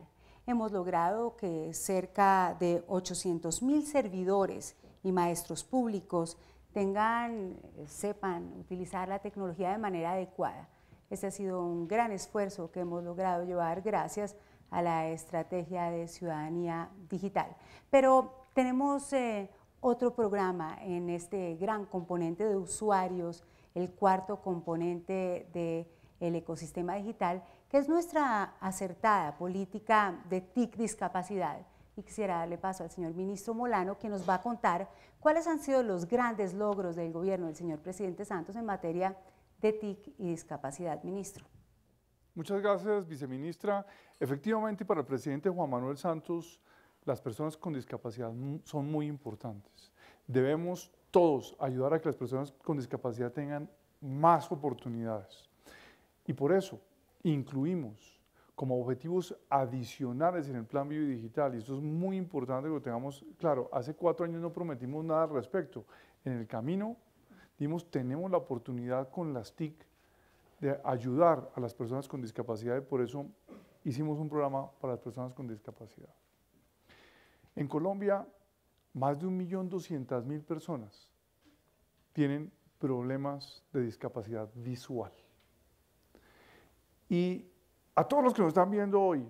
Hemos logrado que cerca de 800 mil servidores y maestros públicos tengan, eh, sepan utilizar la tecnología de manera adecuada. Este ha sido un gran esfuerzo que hemos logrado llevar gracias a la estrategia de ciudadanía digital. Pero tenemos eh, otro programa en este gran componente de usuarios el cuarto componente del ecosistema digital, que es nuestra acertada política de TIC discapacidad. Y quisiera darle paso al señor ministro Molano, que nos va a contar cuáles han sido los grandes logros del gobierno del señor presidente Santos en materia de TIC y discapacidad. Ministro. Muchas gracias, viceministra. Efectivamente, para el presidente Juan Manuel Santos, las personas con discapacidad son muy importantes. Debemos todos ayudar a que las personas con discapacidad tengan más oportunidades. Y por eso incluimos como objetivos adicionales en el plan digital y esto es muy importante que lo tengamos claro, hace cuatro años no prometimos nada al respecto. En el camino dimos, tenemos la oportunidad con las TIC de ayudar a las personas con discapacidad y por eso hicimos un programa para las personas con discapacidad. En Colombia más de 1.200.000 personas tienen problemas de discapacidad visual. Y a todos los que nos están viendo hoy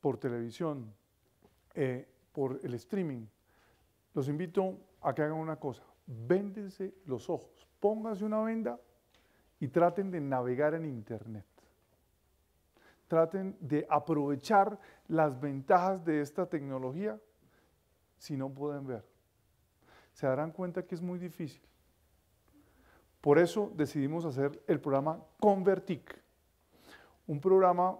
por televisión, eh, por el streaming, los invito a que hagan una cosa, véndense los ojos, pónganse una venda y traten de navegar en Internet. Traten de aprovechar las ventajas de esta tecnología si no pueden ver? Se darán cuenta que es muy difícil. Por eso decidimos hacer el programa Convertic, un programa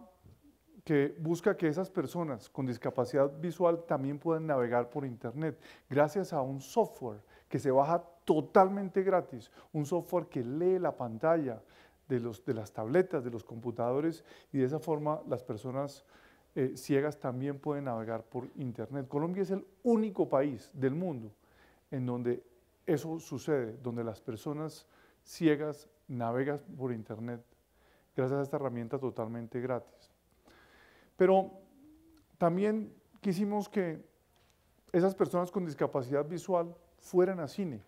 que busca que esas personas con discapacidad visual también puedan navegar por Internet gracias a un software que se baja totalmente gratis, un software que lee la pantalla de, los, de las tabletas, de los computadores y de esa forma las personas eh, ciegas también pueden navegar por Internet. Colombia es el único país del mundo en donde eso sucede, donde las personas ciegas navegan por Internet gracias a esta herramienta totalmente gratis. Pero también quisimos que esas personas con discapacidad visual fueran a cine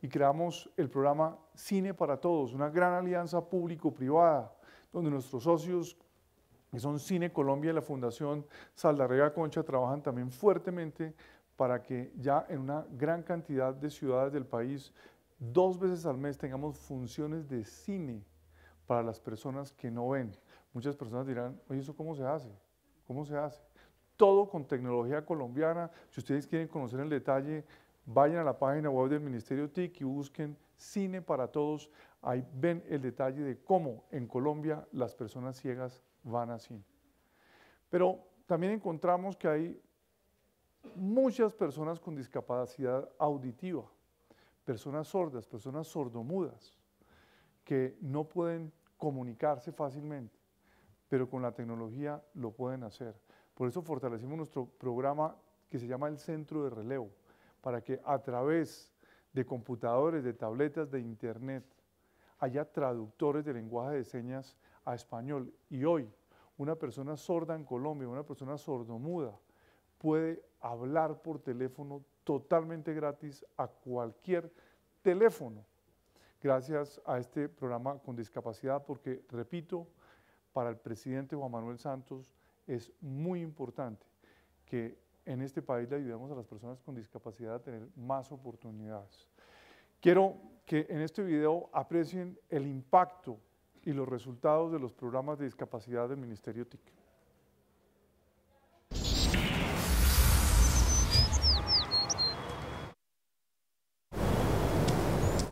y creamos el programa Cine para Todos, una gran alianza público-privada, donde nuestros socios que son Cine Colombia y la Fundación Saldarrega Concha, trabajan también fuertemente para que ya en una gran cantidad de ciudades del país, dos veces al mes tengamos funciones de cine para las personas que no ven. Muchas personas dirán, oye, ¿eso cómo se hace? ¿Cómo se hace? Todo con tecnología colombiana. Si ustedes quieren conocer el detalle, vayan a la página web del Ministerio TIC y busquen Cine para Todos. Ahí ven el detalle de cómo en Colombia las personas ciegas van así. Pero también encontramos que hay muchas personas con discapacidad auditiva, personas sordas, personas sordomudas, que no pueden comunicarse fácilmente, pero con la tecnología lo pueden hacer. Por eso fortalecimos nuestro programa que se llama el Centro de Relevo, para que a través de computadores, de tabletas, de internet, haya traductores de lenguaje de señas a español. Y hoy una persona sorda en Colombia, una persona sordomuda, puede hablar por teléfono totalmente gratis a cualquier teléfono, gracias a este programa con discapacidad, porque, repito, para el presidente Juan Manuel Santos es muy importante que en este país le ayudemos a las personas con discapacidad a tener más oportunidades. Quiero que en este video aprecien el impacto y los resultados de los programas de discapacidad del Ministerio TIC.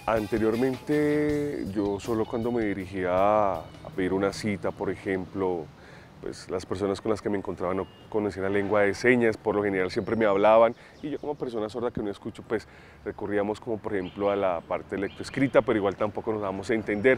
Anteriormente yo solo cuando me dirigía a pedir una cita, por ejemplo, pues las personas con las que me encontraba no conocían la lengua de señas, por lo general siempre me hablaban y yo como persona sorda que no escucho, pues recurríamos como por ejemplo a la parte lectoescrita, pero igual tampoco nos dábamos a entender.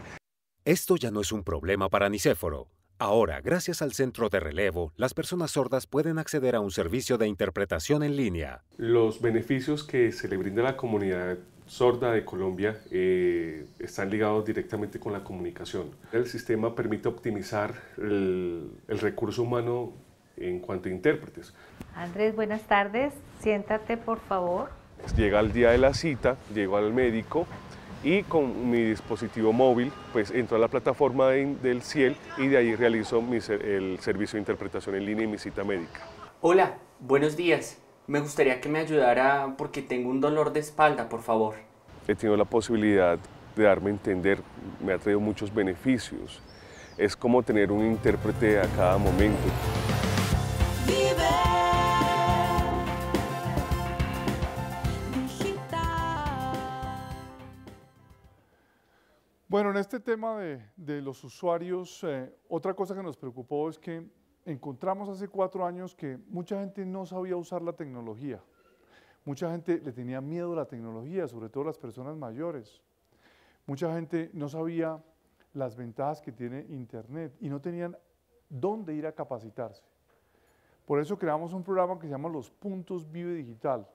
Esto ya no es un problema para Nicéforo. Ahora, gracias al centro de relevo, las personas sordas pueden acceder a un servicio de interpretación en línea. Los beneficios que se le brinda a la comunidad sorda de Colombia eh, están ligados directamente con la comunicación. El sistema permite optimizar el, recurso humano en cuanto a intérpretes. Andrés, buenas tardes. Siéntate, por favor. Llega el día de la cita, llego al médico, y con mi dispositivo móvil pues entro a la plataforma del CIEL y de ahí realizo el servicio de interpretación en línea y mi cita médica. Hola, buenos días. Me gustaría que me ayudara porque tengo un dolor de espalda, por favor. He tenido la posibilidad de darme a entender, me ha traído muchos beneficios. Es como tener un intérprete a cada momento. Bueno, en este tema de, los usuarios, eh, otra cosa que nos preocupó es que encontramos hace cuatro años que mucha gente no sabía usar la tecnología. Mucha gente le tenía miedo a la tecnología, sobre todo las personas mayores. Mucha gente no sabía las ventajas que tiene Internet y no tenían dónde ir a capacitarse. Por eso creamos un programa que se llama Los Puntos Vive Digital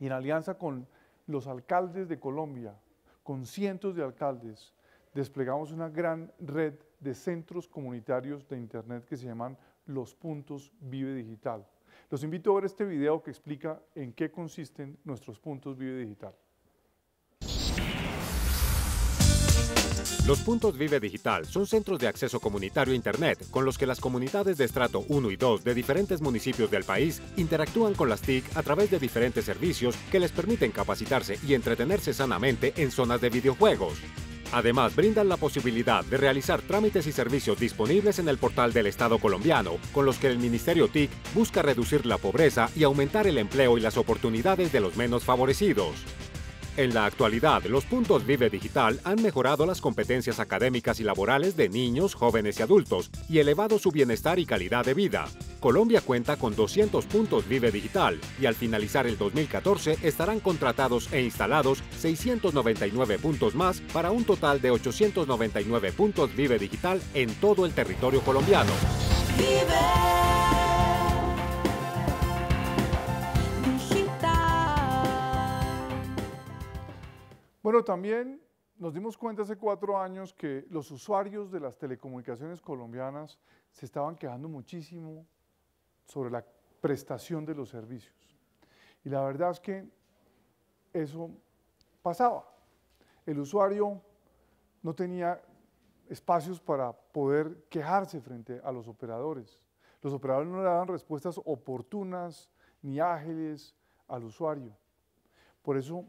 y en alianza con los alcaldes de Colombia, con cientos de alcaldes, desplegamos una gran red de centros comunitarios de Internet que se llaman los puntos Vive Digital. Los invito a ver este video que explica en qué consisten nuestros puntos Vive Digital. Los puntos Vive Digital son centros de acceso comunitario a Internet con los que las comunidades de estrato 1 y 2 de diferentes municipios del país interactúan con las TIC a través de diferentes servicios que les permiten capacitarse y entretenerse sanamente en zonas de videojuegos. Además, brindan la posibilidad de realizar trámites y servicios disponibles en el portal del Estado colombiano, con los que el Ministerio TIC busca reducir la pobreza y aumentar el empleo y las oportunidades de los menos favorecidos. En la actualidad, los puntos Vive Digital han mejorado las competencias académicas y laborales de niños, jóvenes y adultos y elevado su bienestar y calidad de vida. Colombia cuenta con 200 puntos Vive Digital y al finalizar el 2014 estarán contratados e instalados 699 puntos más para un total de 899 puntos Vive Digital en todo el territorio colombiano. Bueno, también nos dimos cuenta hace cuatro años que los usuarios de las telecomunicaciones colombianas se estaban quejando muchísimo sobre la prestación de los servicios. Y la verdad es que eso pasaba. El usuario no tenía espacios para poder quejarse frente a los operadores. Los operadores no le daban respuestas oportunas ni ágiles al usuario. Por eso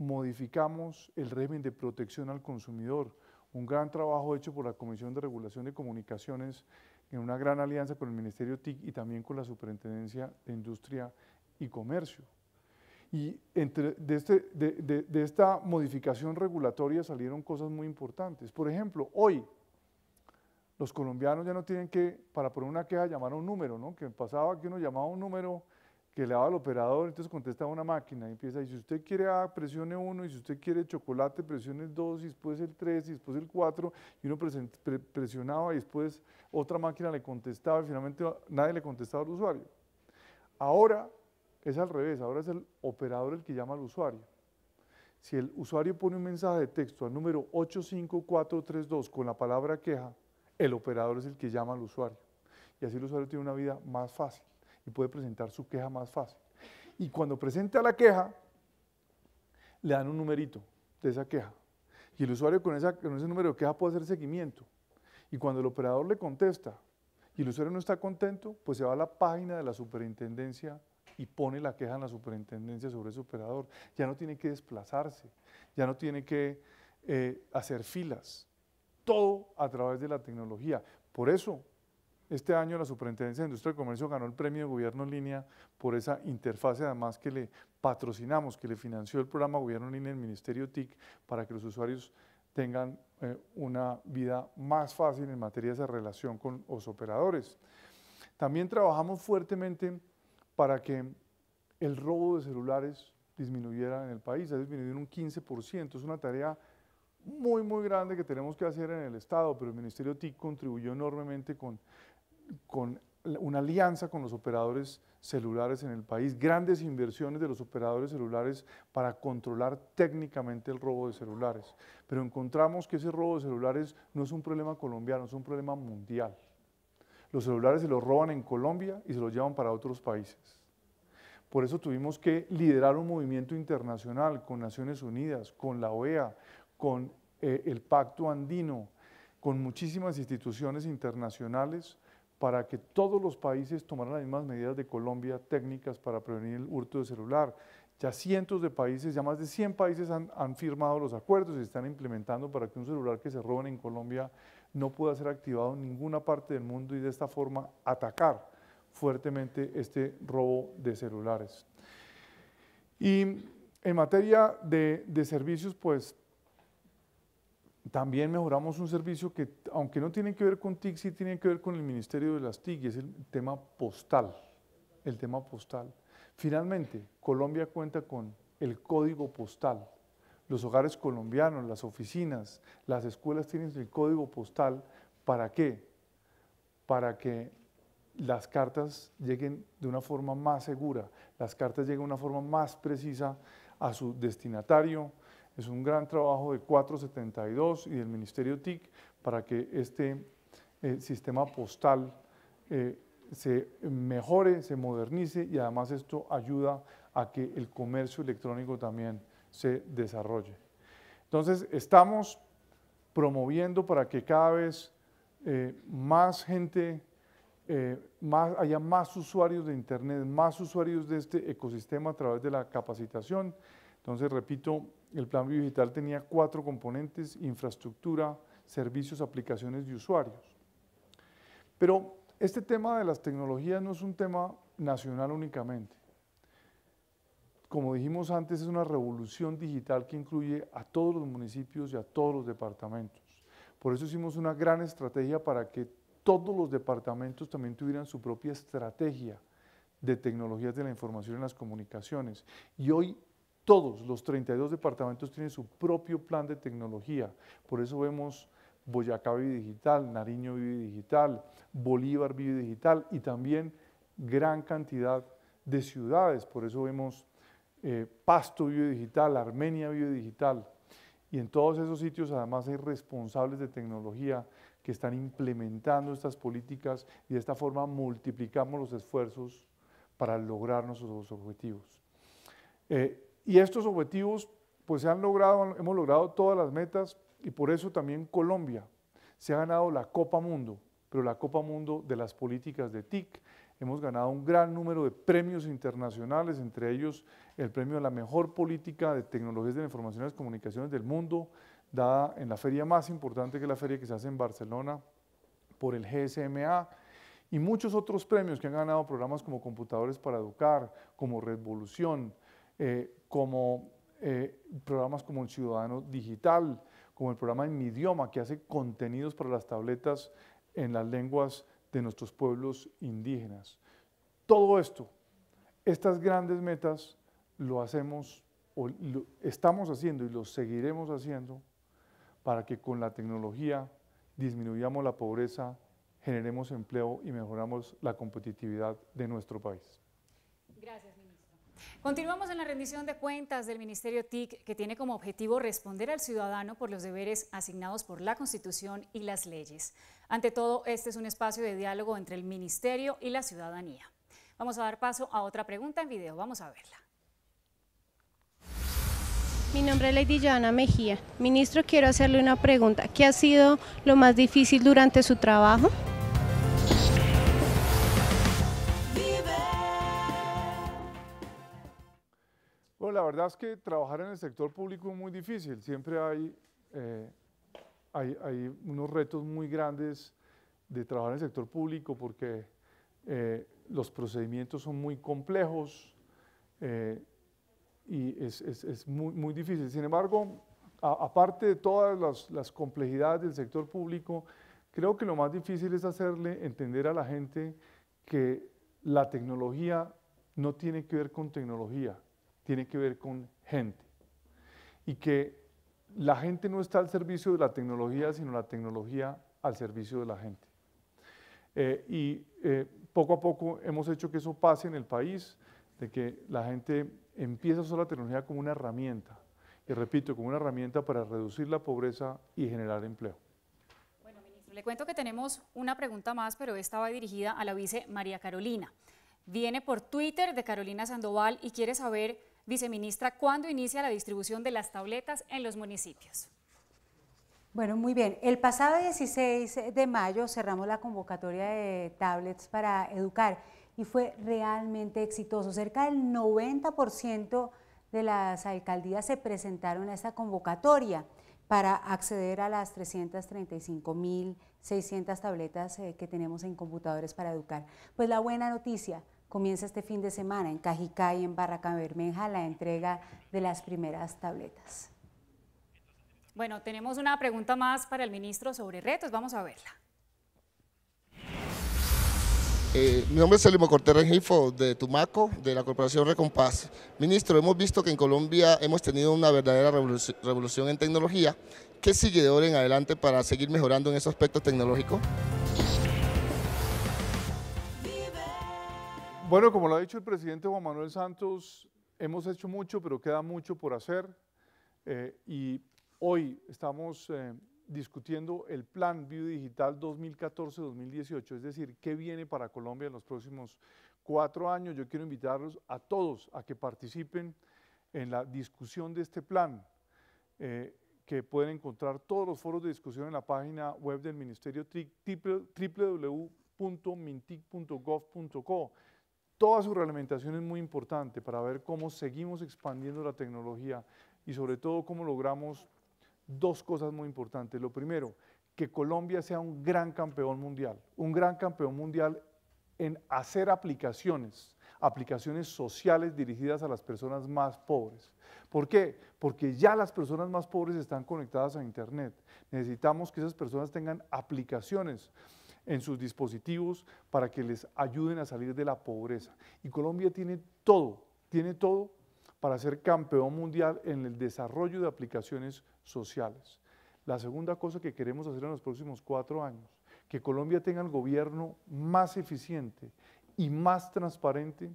modificamos el régimen de protección al consumidor. Un gran trabajo hecho por la Comisión de Regulación de Comunicaciones en una gran alianza con el Ministerio TIC y también con la Superintendencia de Industria y Comercio. Y entre, de, este, esta modificación regulatoria salieron cosas muy importantes. Por ejemplo, hoy los colombianos ya no tienen que, para poner una queja, llamar a un número, ¿no? Que pasaba que uno llamaba a un número que le daba al operador, entonces contestaba una máquina y empieza, y si usted quiere A, ah, presione 1, y si usted quiere chocolate, presione 2, y después el 3, y después el 4, y uno presionaba y después otra máquina le contestaba y finalmente nadie le contestaba al usuario. Ahora es al revés, ahora es el operador el que llama al usuario. Si el usuario pone un mensaje de texto al número 85432 con la palabra queja, el operador es el que llama al usuario. Y así el usuario tiene una vida más fácil y puede presentar su queja más fácil. Y cuando presenta la queja, le dan un numerito de esa queja. Y el usuario con, esa, con ese número de queja puede hacer seguimiento. Y cuando el operador le contesta y el usuario no está contento, pues se va a la página de la superintendencia y pone la queja en la superintendencia sobre ese operador. Ya no tiene que desplazarse, ya no tiene que eh, hacer filas. Todo a través de la tecnología. Por eso este año la Superintendencia de Industria y Comercio ganó el premio de Gobierno en Línea por esa interfase además que le patrocinamos, que le financió el programa Gobierno en Línea del Ministerio TIC para que los usuarios tengan eh, una vida más fácil en materia de esa relación con los operadores. También trabajamos fuertemente para que el robo de celulares disminuyera en el país, ha disminuido en un 15%, es una tarea muy, muy grande que tenemos que hacer en el Estado, pero el Ministerio TIC contribuyó enormemente con con una alianza con los operadores celulares en el país, grandes inversiones de los operadores celulares para controlar técnicamente el robo de celulares. Pero encontramos que ese robo de celulares no es un problema colombiano, es un problema mundial. Los celulares se los roban en Colombia y se los llevan para otros países. Por eso tuvimos que liderar un movimiento internacional con Naciones Unidas, con la OEA, con eh, el Pacto Andino, con muchísimas instituciones internacionales para que todos los países tomaran las mismas medidas de Colombia, técnicas para prevenir el hurto de celular. Ya cientos de países, ya más de 100 países han, firmado los acuerdos y están implementando para que un celular que se robe en Colombia no pueda ser activado en ninguna parte del mundo y de esta forma atacar fuertemente este robo de celulares. Y en materia de, de servicios, pues también mejoramos un servicio que, aunque no tiene que ver con TIC, sí tiene que ver con el Ministerio de las TIC, y es el tema postal, el tema postal. Finalmente, Colombia cuenta con el código postal. Los hogares colombianos, las oficinas, las escuelas tienen el código postal. ¿Para qué? Para que las cartas lleguen de una forma más segura, las cartas lleguen de una forma más precisa a su destinatario, es un gran trabajo de 472 y del Ministerio TIC para que este eh, sistema postal eh, se mejore, se modernice y además esto ayuda a que el comercio electrónico también se desarrolle. Entonces, estamos promoviendo para que cada vez eh, más gente, más, haya más usuarios de Internet, más usuarios de este ecosistema a través de la capacitación. Entonces, repito, el plan digital tenía cuatro componentes, infraestructura, servicios, aplicaciones y usuarios. Pero este tema de las tecnologías no es un tema nacional únicamente. Como dijimos antes, es una revolución digital que incluye a todos los municipios y a todos los departamentos. Por eso hicimos una gran estrategia para que todos los departamentos también tuvieran su propia estrategia de tecnologías de la información en las comunicaciones. Y hoy todos los 32 departamentos tienen su propio plan de tecnología. Por eso vemos Boyacá Vive Digital, Nariño Vive Digital, Bolívar Vive Digital y también gran cantidad de ciudades. Por eso vemos eh, Pasto Vive Digital, Armenia Vive Digital. Y en todos esos sitios además hay responsables de tecnología que están implementando estas políticas y de esta forma multiplicamos los esfuerzos para lograr nuestros objetivos. Eh, y estos objetivos, pues se han logrado, hemos logrado todas las metas y por eso también Colombia se ha ganado la Copa Mundo, pero la Copa Mundo de las políticas de TIC. Hemos ganado un gran número de premios internacionales, entre ellos el premio a la mejor política de tecnologías de la información y las comunicaciones del mundo, dada en la feria más importante que es la feria que se hace en Barcelona por el GSMA y muchos otros premios que han ganado programas como Computadores para Educar, como Revolución, eh, como eh, programas como el Ciudadano Digital, como el programa En mi idioma, que hace contenidos para las tabletas en las lenguas de nuestros pueblos indígenas. Todo esto, estas grandes metas, lo hacemos, o estamos haciendo y lo seguiremos haciendo para que con la tecnología disminuyamos la pobreza, generemos empleo y mejoramos la competitividad de nuestro país. Gracias. Continuamos en la rendición de cuentas del Ministerio TIC, que tiene como objetivo responder al ciudadano por los deberes asignados por la Constitución y las leyes. Ante todo, este es un espacio de diálogo entre el Ministerio y la ciudadanía. Vamos a dar paso a otra pregunta en video, vamos a verla. Mi nombre es Lady Joana Mejía. Ministro, quiero hacerle una pregunta. ¿Qué ha sido lo más difícil durante su trabajo? la verdad es que trabajar en el sector público es muy difícil. Siempre hay, eh, hay, unos retos muy grandes de trabajar en el sector público porque eh, los procedimientos son muy complejos eh, y es, muy, muy, difícil. Sin embargo, aparte de todas las, las, complejidades del sector público, creo que lo más difícil es hacerle entender a la gente que la tecnología no tiene que ver con tecnología tiene que ver con gente. Y que la gente no está al servicio de la tecnología, sino la tecnología al servicio de la gente. Eh, y eh, poco a poco hemos hecho que eso pase en el país, de que la gente empieza a usar la tecnología como una herramienta, y repito, como una herramienta para reducir la pobreza y generar empleo. Bueno, ministro, le cuento que tenemos una pregunta más, pero esta va dirigida a la vice María Carolina. Viene por Twitter de Carolina Sandoval y quiere saber Viceministra, ¿cuándo inicia la distribución de las tabletas en los municipios? Bueno, muy bien. El pasado 16 de mayo cerramos la convocatoria de tablets para educar y fue realmente exitoso. Cerca del 90% de las alcaldías se presentaron a esta convocatoria para acceder a las 335.600 tabletas eh, que tenemos en computadores para educar. Pues la buena noticia, comienza este fin de semana en Cajicá y en Barraca Bermeja, la entrega de las primeras tabletas. Bueno, tenemos una pregunta más para el ministro sobre retos, vamos a verla. Eh, mi nombre es Elimo Cortés Rengifo, de Tumaco, de la Corporación Recompás. Ministro, hemos visto que en Colombia hemos tenido una verdadera revolución en tecnología. ¿Qué sigue de ahora en adelante para seguir mejorando en ese aspecto tecnológico? Bueno, como lo ha dicho el presidente Juan Manuel Santos, hemos hecho mucho, pero queda mucho por hacer. Eh, y hoy estamos eh, discutiendo el Plan Biodigital 2014-2018, es decir, qué viene para Colombia en los próximos cuatro años. Yo quiero invitarlos a todos a que participen en la discusión de este plan, eh, que pueden encontrar todos los foros de discusión en la página web del Ministerio www.mintic.gov.co. Toda su reglamentación es muy importante para ver cómo seguimos expandiendo la tecnología y sobre todo cómo logramos dos cosas muy importantes. Lo primero, que Colombia sea un gran campeón mundial, un gran campeón mundial en hacer aplicaciones, aplicaciones sociales dirigidas a las personas más pobres. ¿Por qué? Porque ya las personas más pobres están conectadas a Internet. Necesitamos que esas personas tengan aplicaciones en sus dispositivos para que les ayuden a salir de la pobreza. Y Colombia tiene todo, tiene todo para ser campeón mundial en el desarrollo de aplicaciones sociales. La segunda cosa que queremos hacer en los próximos cuatro años, que Colombia tenga el gobierno más eficiente y más transparente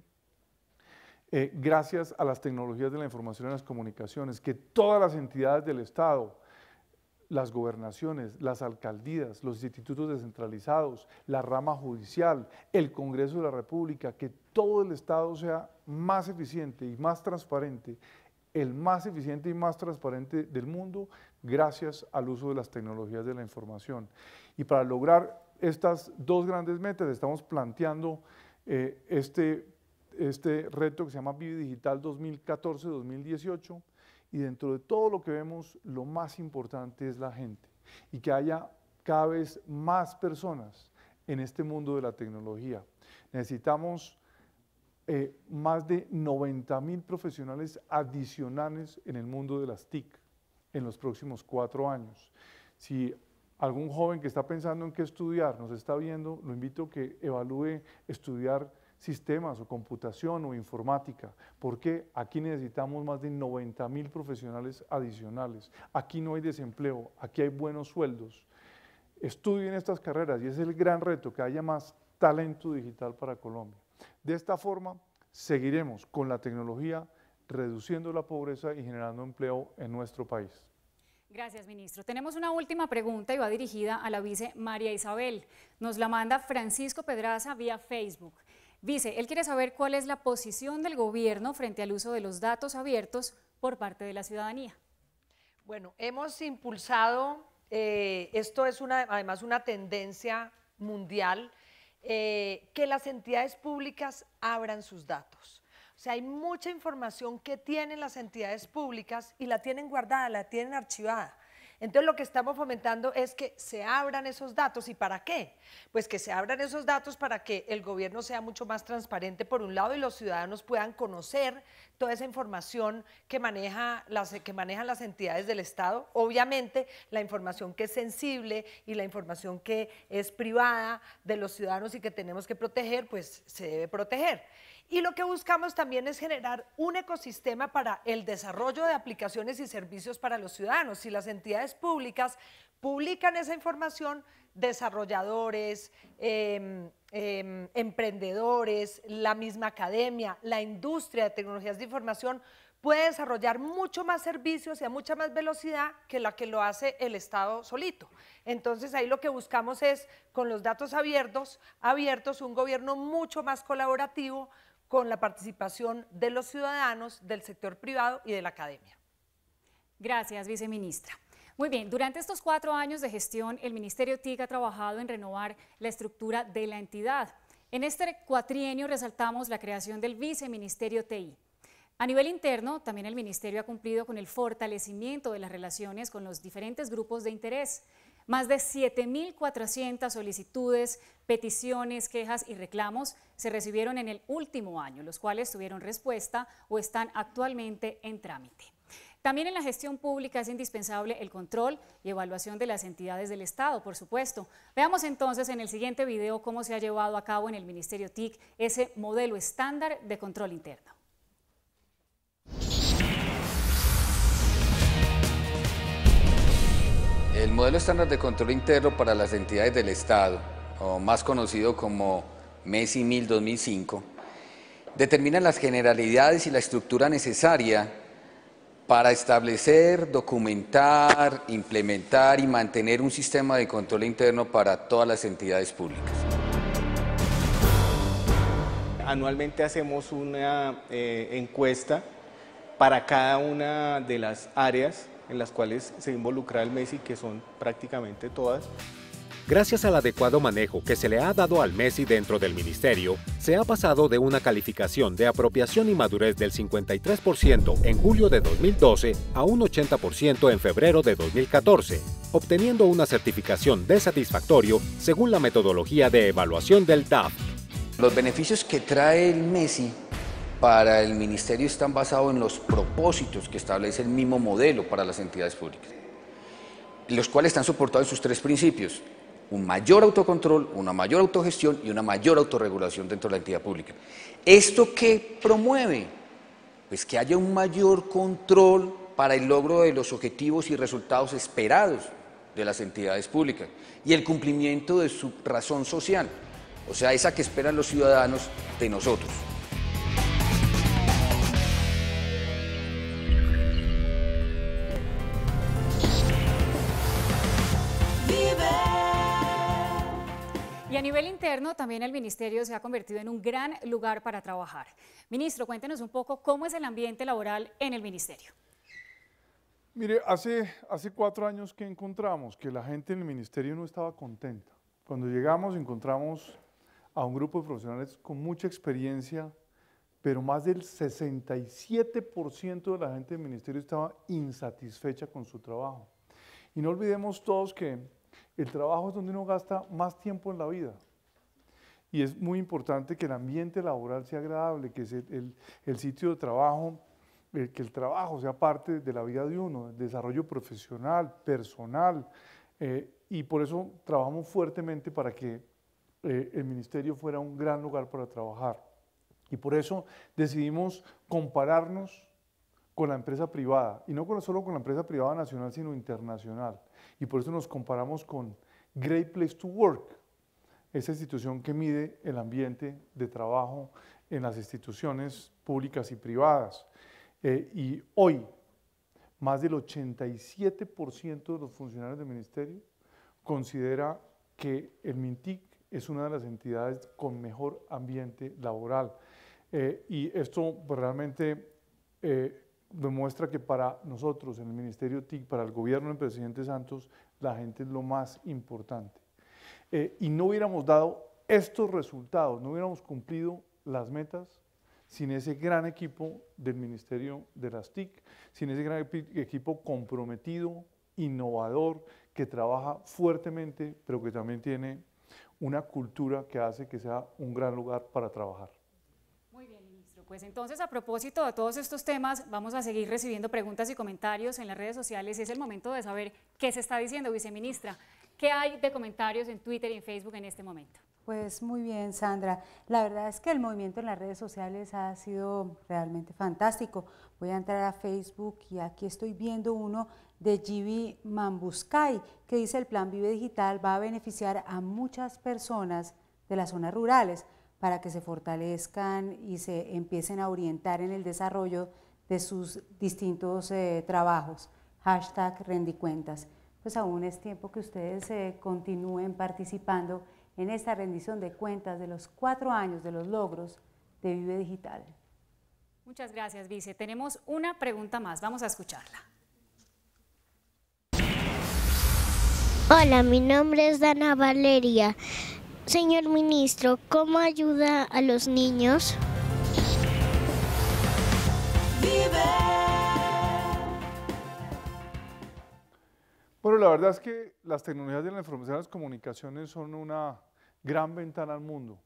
eh, gracias a las tecnologías de la información y las comunicaciones, que todas las entidades del Estado, las gobernaciones, las alcaldías, los institutos descentralizados, la rama judicial, el Congreso de la República, que todo el Estado sea más eficiente y más transparente, el más eficiente y más transparente del mundo, gracias al uso de las tecnologías de la información. Y para lograr estas dos grandes metas estamos planteando eh, este, este, reto que se llama Digital 2014-2018 y dentro de todo lo que vemos, lo más importante es la gente y que haya cada vez más personas en este mundo de la tecnología. Necesitamos eh, más de 90 mil profesionales adicionales en el mundo de las TIC en los próximos cuatro años. Si algún joven que está pensando en qué estudiar nos está viendo, lo invito a que evalúe estudiar sistemas o computación o informática, porque aquí necesitamos más de 90 mil profesionales adicionales, aquí no hay desempleo, aquí hay buenos sueldos. Estudien estas carreras y es el gran reto que haya más talento digital para Colombia. De esta forma, seguiremos con la tecnología reduciendo la pobreza y generando empleo en nuestro país. Gracias, ministro. Tenemos una última pregunta y va dirigida a la vice María Isabel. Nos la manda Francisco Pedraza vía Facebook. Vice, él quiere saber cuál es la posición del gobierno frente al uso de los datos abiertos por parte de la ciudadanía. Bueno, hemos impulsado, eh, esto es además una tendencia mundial, eh, que las entidades públicas abran sus datos. O sea, hay mucha información que tienen las entidades públicas y la tienen guardada, la tienen archivada. Entonces lo que estamos fomentando es que se abran esos datos. ¿Y para qué? Pues que se abran esos datos para que el gobierno sea mucho más transparente por un lado y los ciudadanos puedan conocer toda esa información que, maneja las, que manejan las entidades del Estado. Obviamente la información que es sensible y la información que es privada de los ciudadanos y que tenemos que proteger, pues se debe proteger. Y lo que buscamos también es generar un ecosistema para el desarrollo de aplicaciones y servicios para los ciudadanos. Si las entidades públicas publican esa información, desarrolladores, em, em, emprendedores, la misma academia, la industria de tecnologías de información puede desarrollar mucho más servicios y a mucha más velocidad que la que lo hace el Estado solito. Entonces ahí lo que buscamos es, con los datos abiertos, abiertos un gobierno mucho más colaborativo, con la participación de los ciudadanos, del sector privado y de la academia. Gracias, viceministra. Muy bien, durante estos cuatro años de gestión, el Ministerio TIC ha trabajado en renovar la estructura de la entidad. En este cuatrienio resaltamos la creación del Viceministerio TI. A nivel interno, también el Ministerio ha cumplido con el fortalecimiento de las relaciones con los diferentes grupos de interés. Más de 7.400 solicitudes, peticiones, quejas y reclamos se recibieron en el último año, los cuales tuvieron respuesta o están actualmente en trámite. También en la gestión pública es indispensable el control y evaluación de las entidades del Estado, por supuesto. Veamos entonces en el siguiente video cómo se ha llevado a cabo en el Ministerio TIC ese modelo estándar de control interno. El modelo estándar de control interno para las entidades del Estado, o más conocido como MESI 1000-2005, determina las generalidades y la estructura necesaria para establecer, documentar, implementar y mantener un sistema de control interno para todas las entidades públicas. Anualmente hacemos una eh, encuesta para cada una de las áreas en las cuales se involucra el Messi, que son prácticamente todas. Gracias al adecuado manejo que se le ha dado al Messi dentro del ministerio, se ha pasado de una calificación de apropiación y madurez del 53% en julio de 2012 a un 80% en febrero de 2014, obteniendo una certificación de satisfactorio según la metodología de evaluación del DAF. Los beneficios que trae el Messi para el ministerio están basados en los propósitos que establece el mismo modelo para las entidades públicas, los cuales están soportados en sus tres principios, un mayor autocontrol, una mayor autogestión y una mayor autorregulación dentro de la entidad pública. ¿Esto qué promueve? Pues que haya un mayor control para el logro de los objetivos y resultados esperados de las entidades públicas y el cumplimiento de su razón social, o sea, esa que esperan los ciudadanos de nosotros. nivel interno, también el ministerio se ha convertido en un gran lugar para trabajar. Ministro, cuéntenos un poco cómo es el ambiente laboral en el ministerio. Mire, hace, hace cuatro años que encontramos que la gente en el ministerio no estaba contenta. Cuando llegamos encontramos a un grupo de profesionales con mucha experiencia, pero más del 67% de la gente del ministerio estaba insatisfecha con su trabajo. Y no olvidemos todos que el trabajo es donde uno gasta más tiempo en la vida y es muy importante que el ambiente laboral sea agradable, que el, el, sitio de trabajo, eh, que el trabajo sea parte de la vida de uno, el desarrollo profesional, personal. Eh, y por eso trabajamos fuertemente para que eh, el ministerio fuera un gran lugar para trabajar. Y por eso decidimos compararnos con la empresa privada, y no solo con la empresa privada nacional, sino internacional. Y por eso nos comparamos con Great Place to Work, esa institución que mide el ambiente de trabajo en las instituciones públicas y privadas. Eh, y hoy, más del 87% de los funcionarios del ministerio considera que el MINTIC es una de las entidades con mejor ambiente laboral. Eh, y esto pues, realmente eh, demuestra que para nosotros, en el Ministerio TIC, para el gobierno del presidente Santos, la gente es lo más importante. Eh, y no hubiéramos dado estos resultados, no hubiéramos cumplido las metas sin ese gran equipo del Ministerio de las TIC, sin ese gran equipo comprometido, innovador, que trabaja fuertemente, pero que también tiene una cultura que hace que sea un gran lugar para trabajar. Muy bien, ministro. Pues entonces, a propósito de todos estos temas, vamos a seguir recibiendo preguntas y comentarios en las redes sociales. Es el momento de saber qué se está diciendo, viceministra. ¿Qué hay de comentarios en Twitter y en Facebook en este momento? Pues muy bien, Sandra. La verdad es que el movimiento en las redes sociales ha sido realmente fantástico. Voy a entrar a Facebook y aquí estoy viendo uno de Gibi Mambuscay, que dice el Plan Vive Digital va a beneficiar a muchas personas de las zonas rurales para que se fortalezcan y se empiecen a orientar en el desarrollo de sus distintos eh, trabajos. Hashtag rendicuentas pues aún es tiempo que ustedes eh, continúen participando en esta rendición de cuentas de los cuatro años de los logros de Vive Digital. Muchas gracias, Vice. Tenemos una pregunta más, vamos a escucharla. Hola, mi nombre es Dana Valeria. Señor ministro, ¿cómo ayuda a los niños? Bueno, la verdad es que las tecnologías de la información y las comunicaciones son una gran ventana al mundo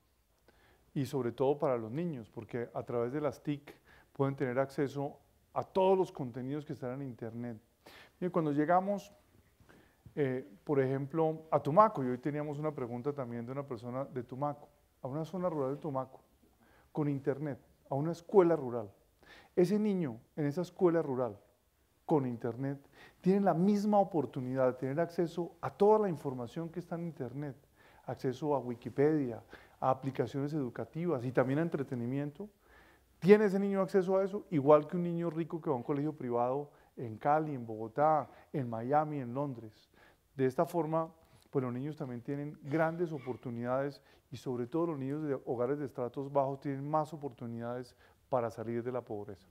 y sobre todo para los niños, porque a través de las TIC pueden tener acceso a todos los contenidos que están en Internet. cuando llegamos, eh, por ejemplo, a Tumaco, y hoy teníamos una pregunta también de una persona de Tumaco, a una zona rural de Tumaco, con Internet, a una escuela rural. Ese niño en esa escuela rural con Internet tienen la misma oportunidad de tener acceso a toda la información que está en Internet, acceso a Wikipedia, a aplicaciones educativas y también a entretenimiento. Tiene ese niño acceso a eso, igual que un niño rico que va a un colegio privado en Cali, en Bogotá, en Miami, en Londres. De esta forma, pues los niños también tienen grandes oportunidades y sobre todo los niños de hogares de estratos bajos tienen más oportunidades para salir de la pobreza.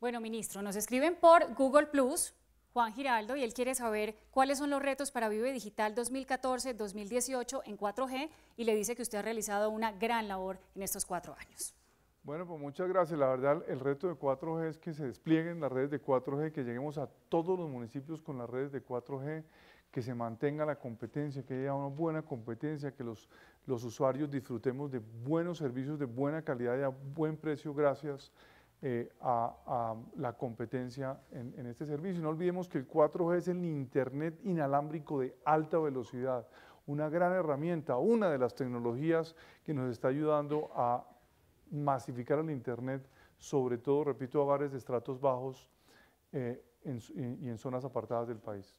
Bueno, ministro, nos escriben por Google Plus, Juan Giraldo, y él quiere saber cuáles son los retos para Vive Digital 2014-2018 en 4G y le dice que usted ha realizado una gran labor en estos cuatro años. Bueno, pues muchas gracias. La verdad, el reto de 4G es que se desplieguen las redes de 4G, que lleguemos a todos los municipios con las redes de 4G, que se mantenga la competencia, que haya una buena competencia, que los, los usuarios disfrutemos de buenos servicios, de buena calidad y a buen precio gracias eh, a, la competencia en, este servicio. No olvidemos que el 4G es el Internet inalámbrico de alta velocidad, una gran herramienta, una de las tecnologías que nos está ayudando a masificar el Internet, sobre todo, repito, a bares de estratos bajos eh, y en zonas apartadas del país.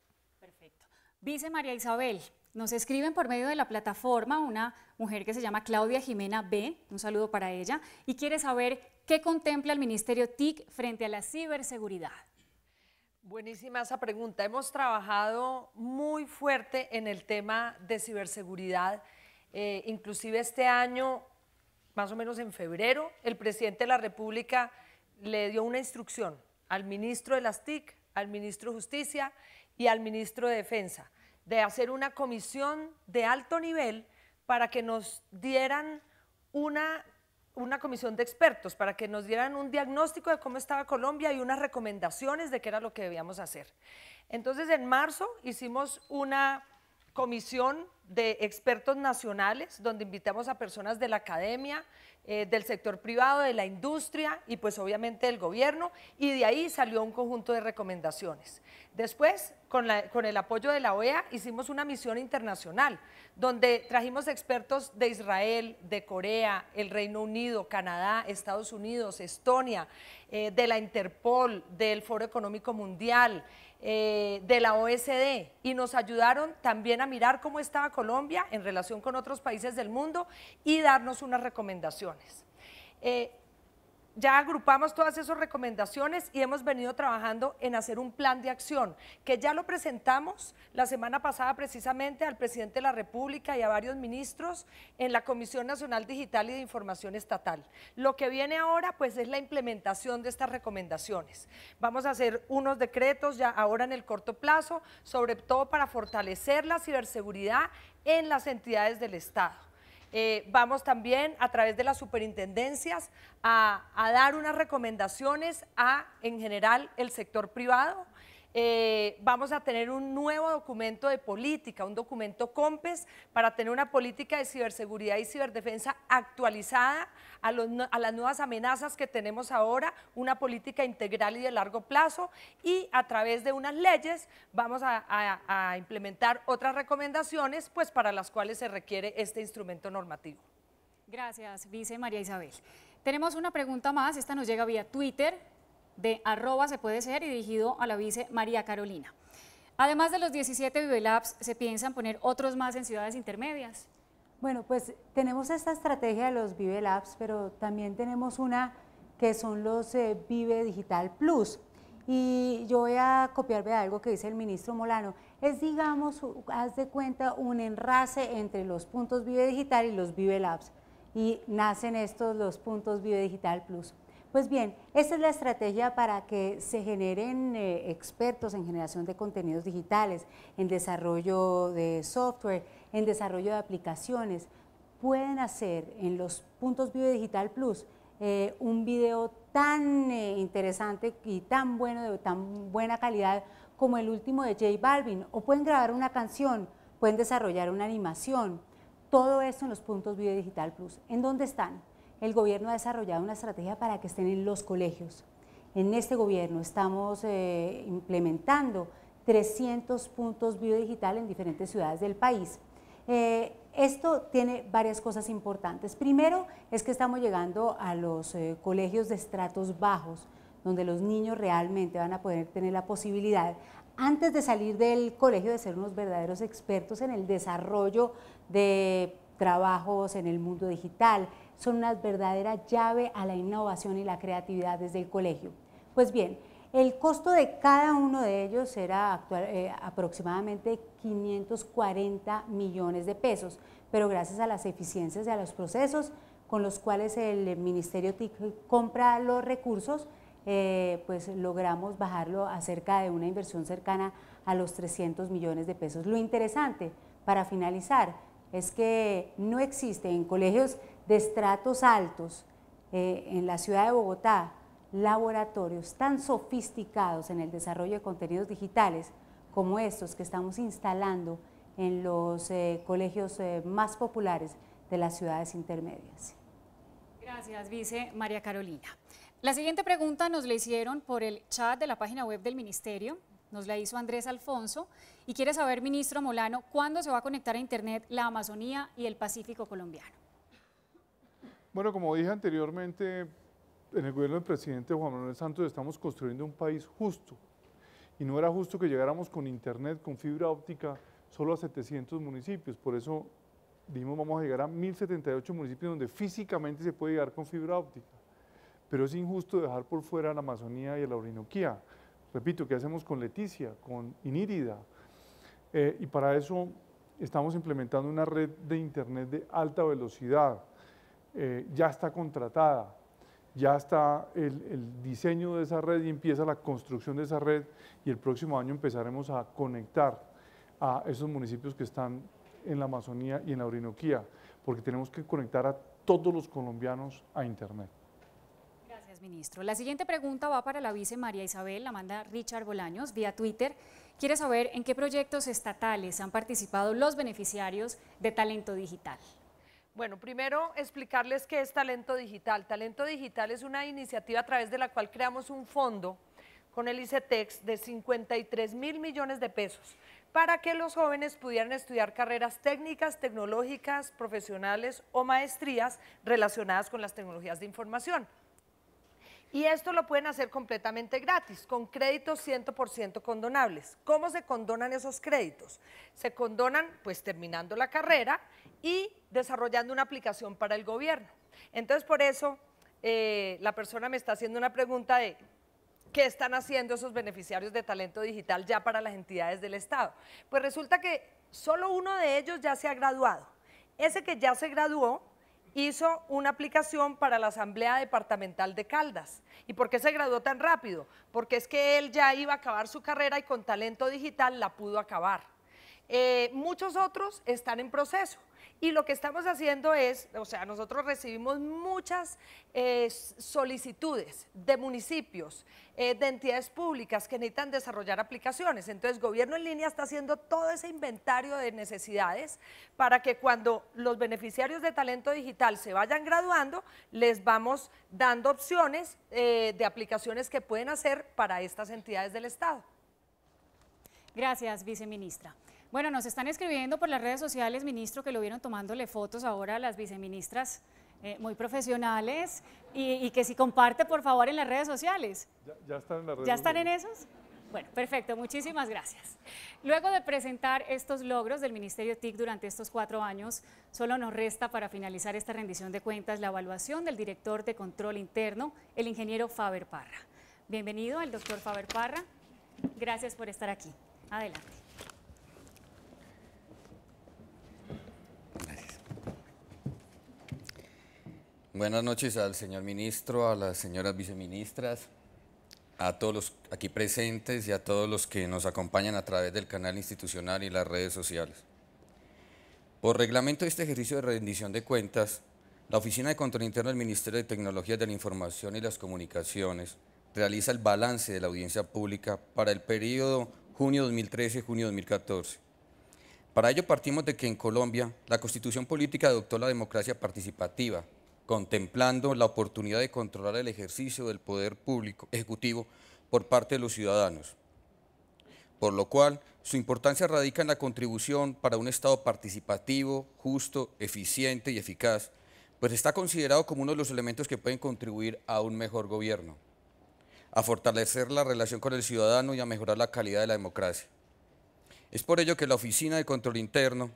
Vice María Isabel, nos escriben por medio de la plataforma una mujer que se llama Claudia Jimena B, un saludo para ella, y quiere saber qué contempla el Ministerio TIC frente a la ciberseguridad. Buenísima esa pregunta. Hemos trabajado muy fuerte en el tema de ciberseguridad. Eh, inclusive este año, más o menos en febrero, el presidente de la República le dio una instrucción al ministro de las TIC, al ministro de Justicia y al ministro de Defensa de hacer una comisión de alto nivel para que nos dieran una, una comisión de expertos, para que nos dieran un diagnóstico de cómo estaba Colombia y unas recomendaciones de qué era lo que debíamos hacer. Entonces, en marzo hicimos una comisión de expertos nacionales, donde invitamos a personas de la academia, eh, del sector privado, de la industria y pues obviamente del gobierno, y de ahí salió un conjunto de recomendaciones. Después, con, el apoyo de la OEA, hicimos una misión internacional, donde trajimos expertos de Israel, de Corea, el Reino Unido, Canadá, Estados Unidos, Estonia, eh, de la Interpol, del Foro Económico Mundial, eh, de la OSD y nos ayudaron también a mirar cómo estaba Colombia en relación con otros países del mundo y darnos unas recomendaciones. Eh, ya agrupamos todas esas recomendaciones y hemos venido trabajando en hacer un plan de acción, que ya lo presentamos la semana pasada precisamente al presidente de la República y a varios ministros en la Comisión Nacional Digital y de Información Estatal. Lo que viene ahora pues es la implementación de estas recomendaciones. Vamos a hacer unos decretos ya ahora en el corto plazo, sobre todo para fortalecer la ciberseguridad en las entidades del Estado. Eh, vamos también a través de las superintendencias a dar unas recomendaciones a, en general, el sector privado eh, vamos a tener un nuevo documento de política, un documento COMPES, para tener una política de ciberseguridad y ciberdefensa actualizada a, las nuevas amenazas que tenemos ahora, una política integral y de largo plazo, y a través de unas leyes vamos a, a implementar otras recomendaciones pues, para las cuales se requiere este instrumento normativo. Gracias, vice María Isabel. Tenemos una pregunta más, esta nos llega vía Twitter de arroba se puede ser y dirigido a la vice María Carolina. Además de los 17 Labs, ¿se piensan poner otros más en ciudades intermedias? Bueno, pues tenemos esta estrategia de los Vive Labs, pero también tenemos una que son los eh, Vive Digital Plus. Y yo voy a copiarme algo que dice el ministro Molano. Es, digamos, haz de cuenta un enlace entre los puntos Vive Digital y los Vive Labs. Y nacen estos los puntos Vive Digital Plus. Pues bien, esta es la estrategia para que se generen eh, expertos en generación de contenidos digitales, en desarrollo de software, en desarrollo de aplicaciones. Pueden hacer en los puntos video Digital Plus eh, un video tan eh, interesante y tan bueno, de tan buena calidad como el último de J Balvin, o pueden grabar una canción, pueden desarrollar una animación. Todo esto en los puntos Video Digital Plus. ¿En dónde están? el gobierno ha desarrollado una estrategia para que estén en los colegios. En este gobierno estamos eh, implementando 300 puntos biodigital en diferentes ciudades del país. Eh, esto tiene varias cosas importantes. Primero es que estamos llegando a los eh, colegios de estratos bajos, donde los niños realmente van a poder tener la posibilidad, antes de salir del colegio, de ser unos verdaderos expertos en el desarrollo de trabajos en el mundo digital, son una verdadera llave a la innovación y la creatividad desde el colegio. Pues bien, el costo de cada uno de ellos era eh, aproximadamente 540 millones de pesos, pero gracias a las eficiencias y a los procesos con los cuales el Ministerio TIC compra los recursos, eh, pues logramos bajarlo a cerca de una inversión cercana a los 300 millones de pesos. Lo interesante, para finalizar, es que no existe en colegios de estratos altos eh, en la ciudad de Bogotá, laboratorios tan sofisticados en el desarrollo de contenidos digitales como estos que estamos instalando en los eh, colegios eh, más populares de las ciudades intermedias. Gracias, vice María Carolina. La siguiente pregunta nos la hicieron por el chat de la página web del Ministerio, nos la hizo Andrés Alfonso y quiere saber, ministro Molano, cuándo se va a conectar a Internet la Amazonía y el Pacífico colombiano. Bueno, como dije anteriormente, en el gobierno del presidente Juan Manuel Santos estamos construyendo un país justo. Y no era justo que llegáramos con internet, con fibra óptica, solo a 700 municipios. Por eso dijimos vamos a llegar a 1078 municipios donde físicamente se puede llegar con fibra óptica. Pero es injusto dejar por fuera la Amazonía y la Orinoquía. Repito, ¿qué hacemos con Leticia, con Inírida? Eh, y para eso estamos implementando una red de internet de alta velocidad eh, ya está contratada, ya está el, el, diseño de esa red y empieza la construcción de esa red y el próximo año empezaremos a conectar a esos municipios que están en la Amazonía y en la Orinoquía, porque tenemos que conectar a todos los colombianos a Internet. Gracias, ministro. La siguiente pregunta va para la vice María Isabel, la manda Richard Bolaños vía Twitter. Quiere saber en qué proyectos estatales han participado los beneficiarios de Talento Digital. Bueno, primero explicarles qué es Talento Digital. Talento Digital es una iniciativa a través de la cual creamos un fondo con el ICETEX de 53 mil millones de pesos para que los jóvenes pudieran estudiar carreras técnicas, tecnológicas, profesionales o maestrías relacionadas con las tecnologías de información. Y esto lo pueden hacer completamente gratis, con créditos 100% condonables. ¿Cómo se condonan esos créditos? Se condonan pues terminando la carrera y desarrollando una aplicación para el gobierno. Entonces, por eso, eh, la persona me está haciendo una pregunta de qué están haciendo esos beneficiarios de talento digital ya para las entidades del Estado. Pues resulta que solo uno de ellos ya se ha graduado. Ese que ya se graduó hizo una aplicación para la Asamblea Departamental de Caldas. ¿Y por qué se graduó tan rápido? Porque es que él ya iba a acabar su carrera y con talento digital la pudo acabar. Eh, muchos otros están en proceso. Y lo que estamos haciendo es, o sea, nosotros recibimos muchas eh, solicitudes de municipios, eh, de entidades públicas que necesitan desarrollar aplicaciones. Entonces, Gobierno en línea está haciendo todo ese inventario de necesidades para que cuando los beneficiarios de talento digital se vayan graduando, les vamos dando opciones eh, de aplicaciones que pueden hacer para estas entidades del Estado. Gracias, viceministra. Bueno, nos están escribiendo por las redes sociales, ministro, que lo vieron tomándole fotos ahora a las viceministras eh, muy profesionales y, que si comparte, por favor, en las redes sociales. Ya, están en las redes ¿Ya están en esos? Bueno, perfecto, muchísimas gracias. Luego de presentar estos logros del Ministerio TIC durante estos cuatro años, solo nos resta para finalizar esta rendición de cuentas la evaluación del director de control interno, el ingeniero Faber Parra. Bienvenido al doctor Faber Parra, gracias por estar aquí. Adelante. Buenas noches al señor ministro, a las señoras viceministras, a todos los aquí presentes y a todos los que nos acompañan a través del canal institucional y las redes sociales. Por reglamento de este ejercicio de rendición de cuentas, la Oficina de Control Interno del Ministerio de Tecnologías de la Información y las Comunicaciones realiza el balance de la audiencia pública para el periodo junio 2013-junio 2014. Para ello partimos de que en Colombia la Constitución Política adoptó la democracia participativa, contemplando la oportunidad de controlar el ejercicio del poder público ejecutivo por parte de los ciudadanos. Por lo cual, su importancia radica en la contribución para un Estado participativo, justo, eficiente y eficaz, pues está considerado como uno de los elementos que pueden contribuir a un mejor gobierno, a fortalecer la relación con el ciudadano y a mejorar la calidad de la democracia. Es por ello que la Oficina de Control Interno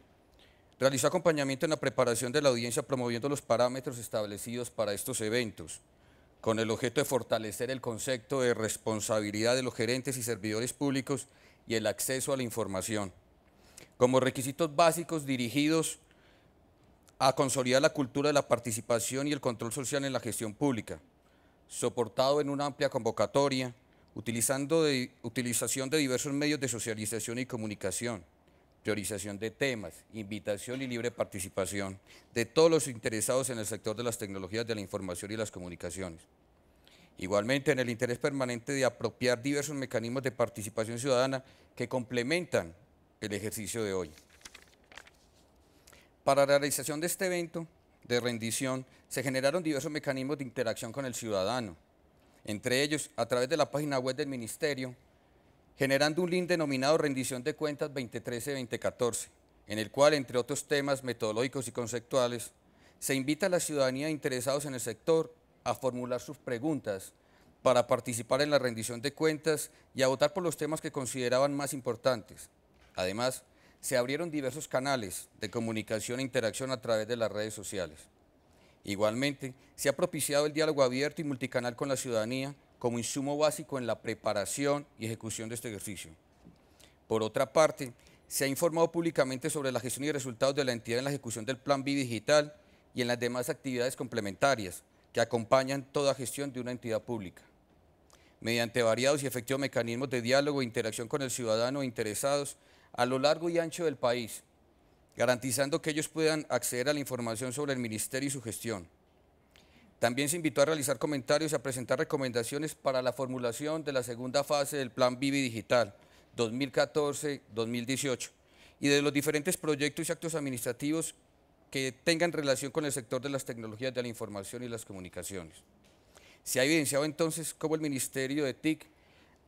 Realizó acompañamiento en la preparación de la audiencia promoviendo los parámetros establecidos para estos eventos, con el objeto de fortalecer el concepto de responsabilidad de los gerentes y servidores públicos y el acceso a la información. Como requisitos básicos dirigidos a consolidar la cultura de la participación y el control social en la gestión pública, soportado en una amplia convocatoria, utilizando utilización de diversos medios de socialización y comunicación priorización de temas, invitación y libre participación de todos los interesados en el sector de las tecnologías de la información y las comunicaciones. Igualmente, en el interés permanente de apropiar diversos mecanismos de participación ciudadana que complementan el ejercicio de hoy. Para la realización de este evento de rendición, se generaron diversos mecanismos de interacción con el ciudadano, entre ellos, a través de la página web del Ministerio, generando un link denominado Rendición de Cuentas 2013-2014, en el cual, entre otros temas metodológicos y conceptuales, se invita a la ciudadanía interesados en el sector a formular sus preguntas para participar en la rendición de cuentas y a votar por los temas que consideraban más importantes. Además, se abrieron diversos canales de comunicación e interacción a través de las redes sociales. Igualmente, se ha propiciado el diálogo abierto y multicanal con la ciudadanía como insumo básico en la preparación y ejecución de este ejercicio. Por otra parte, se ha informado públicamente sobre la gestión y resultados de la entidad en la ejecución del Plan B digital y en las demás actividades complementarias que acompañan toda gestión de una entidad pública. Mediante variados y efectivos mecanismos de diálogo e interacción con el ciudadano e interesados a lo largo y ancho del país, garantizando que ellos puedan acceder a la información sobre el ministerio y su gestión, también se invitó a realizar comentarios y a presentar recomendaciones para la formulación de la segunda fase del Plan Vivi Digital 2014-2018 y de los diferentes proyectos y actos administrativos que tengan relación con el sector de las tecnologías de la información y las comunicaciones. Se ha evidenciado entonces cómo el Ministerio de TIC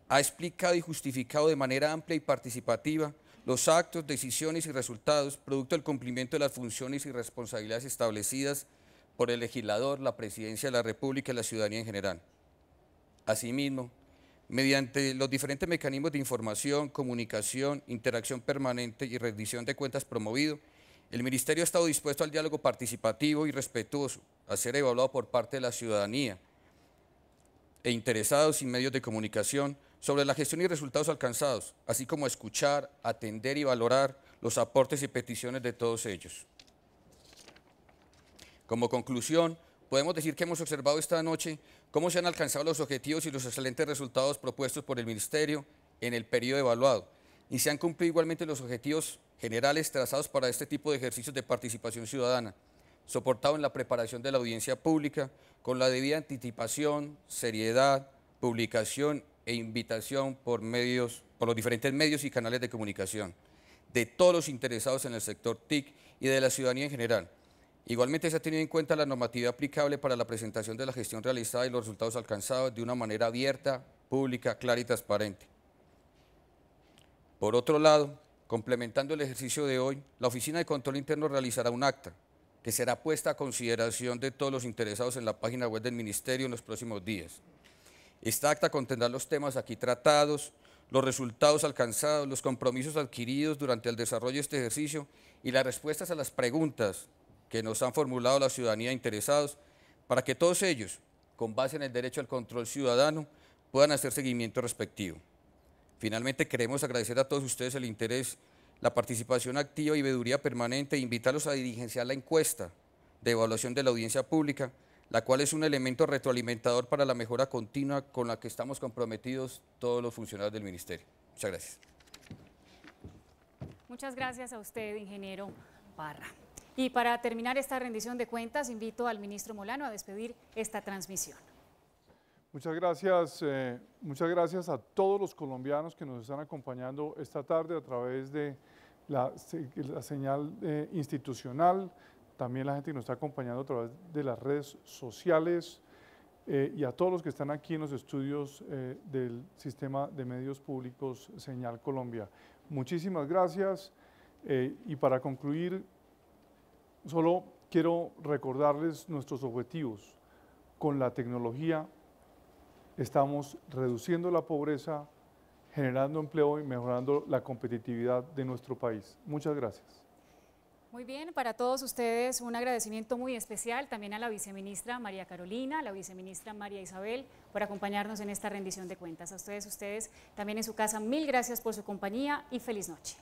ha explicado y justificado de manera amplia y participativa los actos, decisiones y resultados producto del cumplimiento de las funciones y responsabilidades establecidas por el legislador, la presidencia de la República y la ciudadanía en general. Asimismo, mediante los diferentes mecanismos de información, comunicación, interacción permanente y rendición de cuentas promovido, el Ministerio ha estado dispuesto al diálogo participativo y respetuoso, a ser evaluado por parte de la ciudadanía e interesados y medios de comunicación sobre la gestión y resultados alcanzados, así como escuchar, atender y valorar los aportes y peticiones de todos ellos. Como conclusión, podemos decir que hemos observado esta noche cómo se han alcanzado los objetivos y los excelentes resultados propuestos por el Ministerio en el periodo evaluado y se han cumplido igualmente los objetivos generales trazados para este tipo de ejercicios de participación ciudadana, soportado en la preparación de la audiencia pública con la debida anticipación, seriedad, publicación e invitación por, medios, por los diferentes medios y canales de comunicación de todos los interesados en el sector TIC y de la ciudadanía en general, Igualmente se ha tenido en cuenta la normativa aplicable para la presentación de la gestión realizada y los resultados alcanzados de una manera abierta, pública, clara y transparente. Por otro lado, complementando el ejercicio de hoy, la Oficina de Control Interno realizará un acta que será puesta a consideración de todos los interesados en la página web del Ministerio en los próximos días. Esta acta contendrá los temas aquí tratados, los resultados alcanzados, los compromisos adquiridos durante el desarrollo de este ejercicio y las respuestas a las preguntas que nos han formulado la ciudadanía interesados, para que todos ellos, con base en el derecho al control ciudadano, puedan hacer seguimiento respectivo. Finalmente, queremos agradecer a todos ustedes el interés, la participación activa y veeduría permanente e invitarlos a dirigenciar la encuesta de evaluación de la audiencia pública, la cual es un elemento retroalimentador para la mejora continua con la que estamos comprometidos todos los funcionarios del Ministerio. Muchas gracias. Muchas gracias a usted, ingeniero Barra. Y para terminar esta rendición de cuentas, invito al ministro Molano a despedir esta transmisión. Muchas gracias, eh, muchas gracias a todos los colombianos que nos están acompañando esta tarde a través de la, señal eh, institucional, también la gente que nos está acompañando a través de las redes sociales eh, y a todos los que están aquí en los estudios del sistema de medios públicos Señal Colombia. Muchísimas gracias y para concluir Solo quiero recordarles nuestros objetivos. Con la tecnología estamos reduciendo la pobreza, generando empleo y mejorando la competitividad de nuestro país. Muchas gracias. Muy bien, para todos ustedes un agradecimiento muy especial también a la viceministra María Carolina, a la viceministra María Isabel por acompañarnos en esta rendición de cuentas. A ustedes, ustedes también en su casa, mil gracias por su compañía y feliz noche.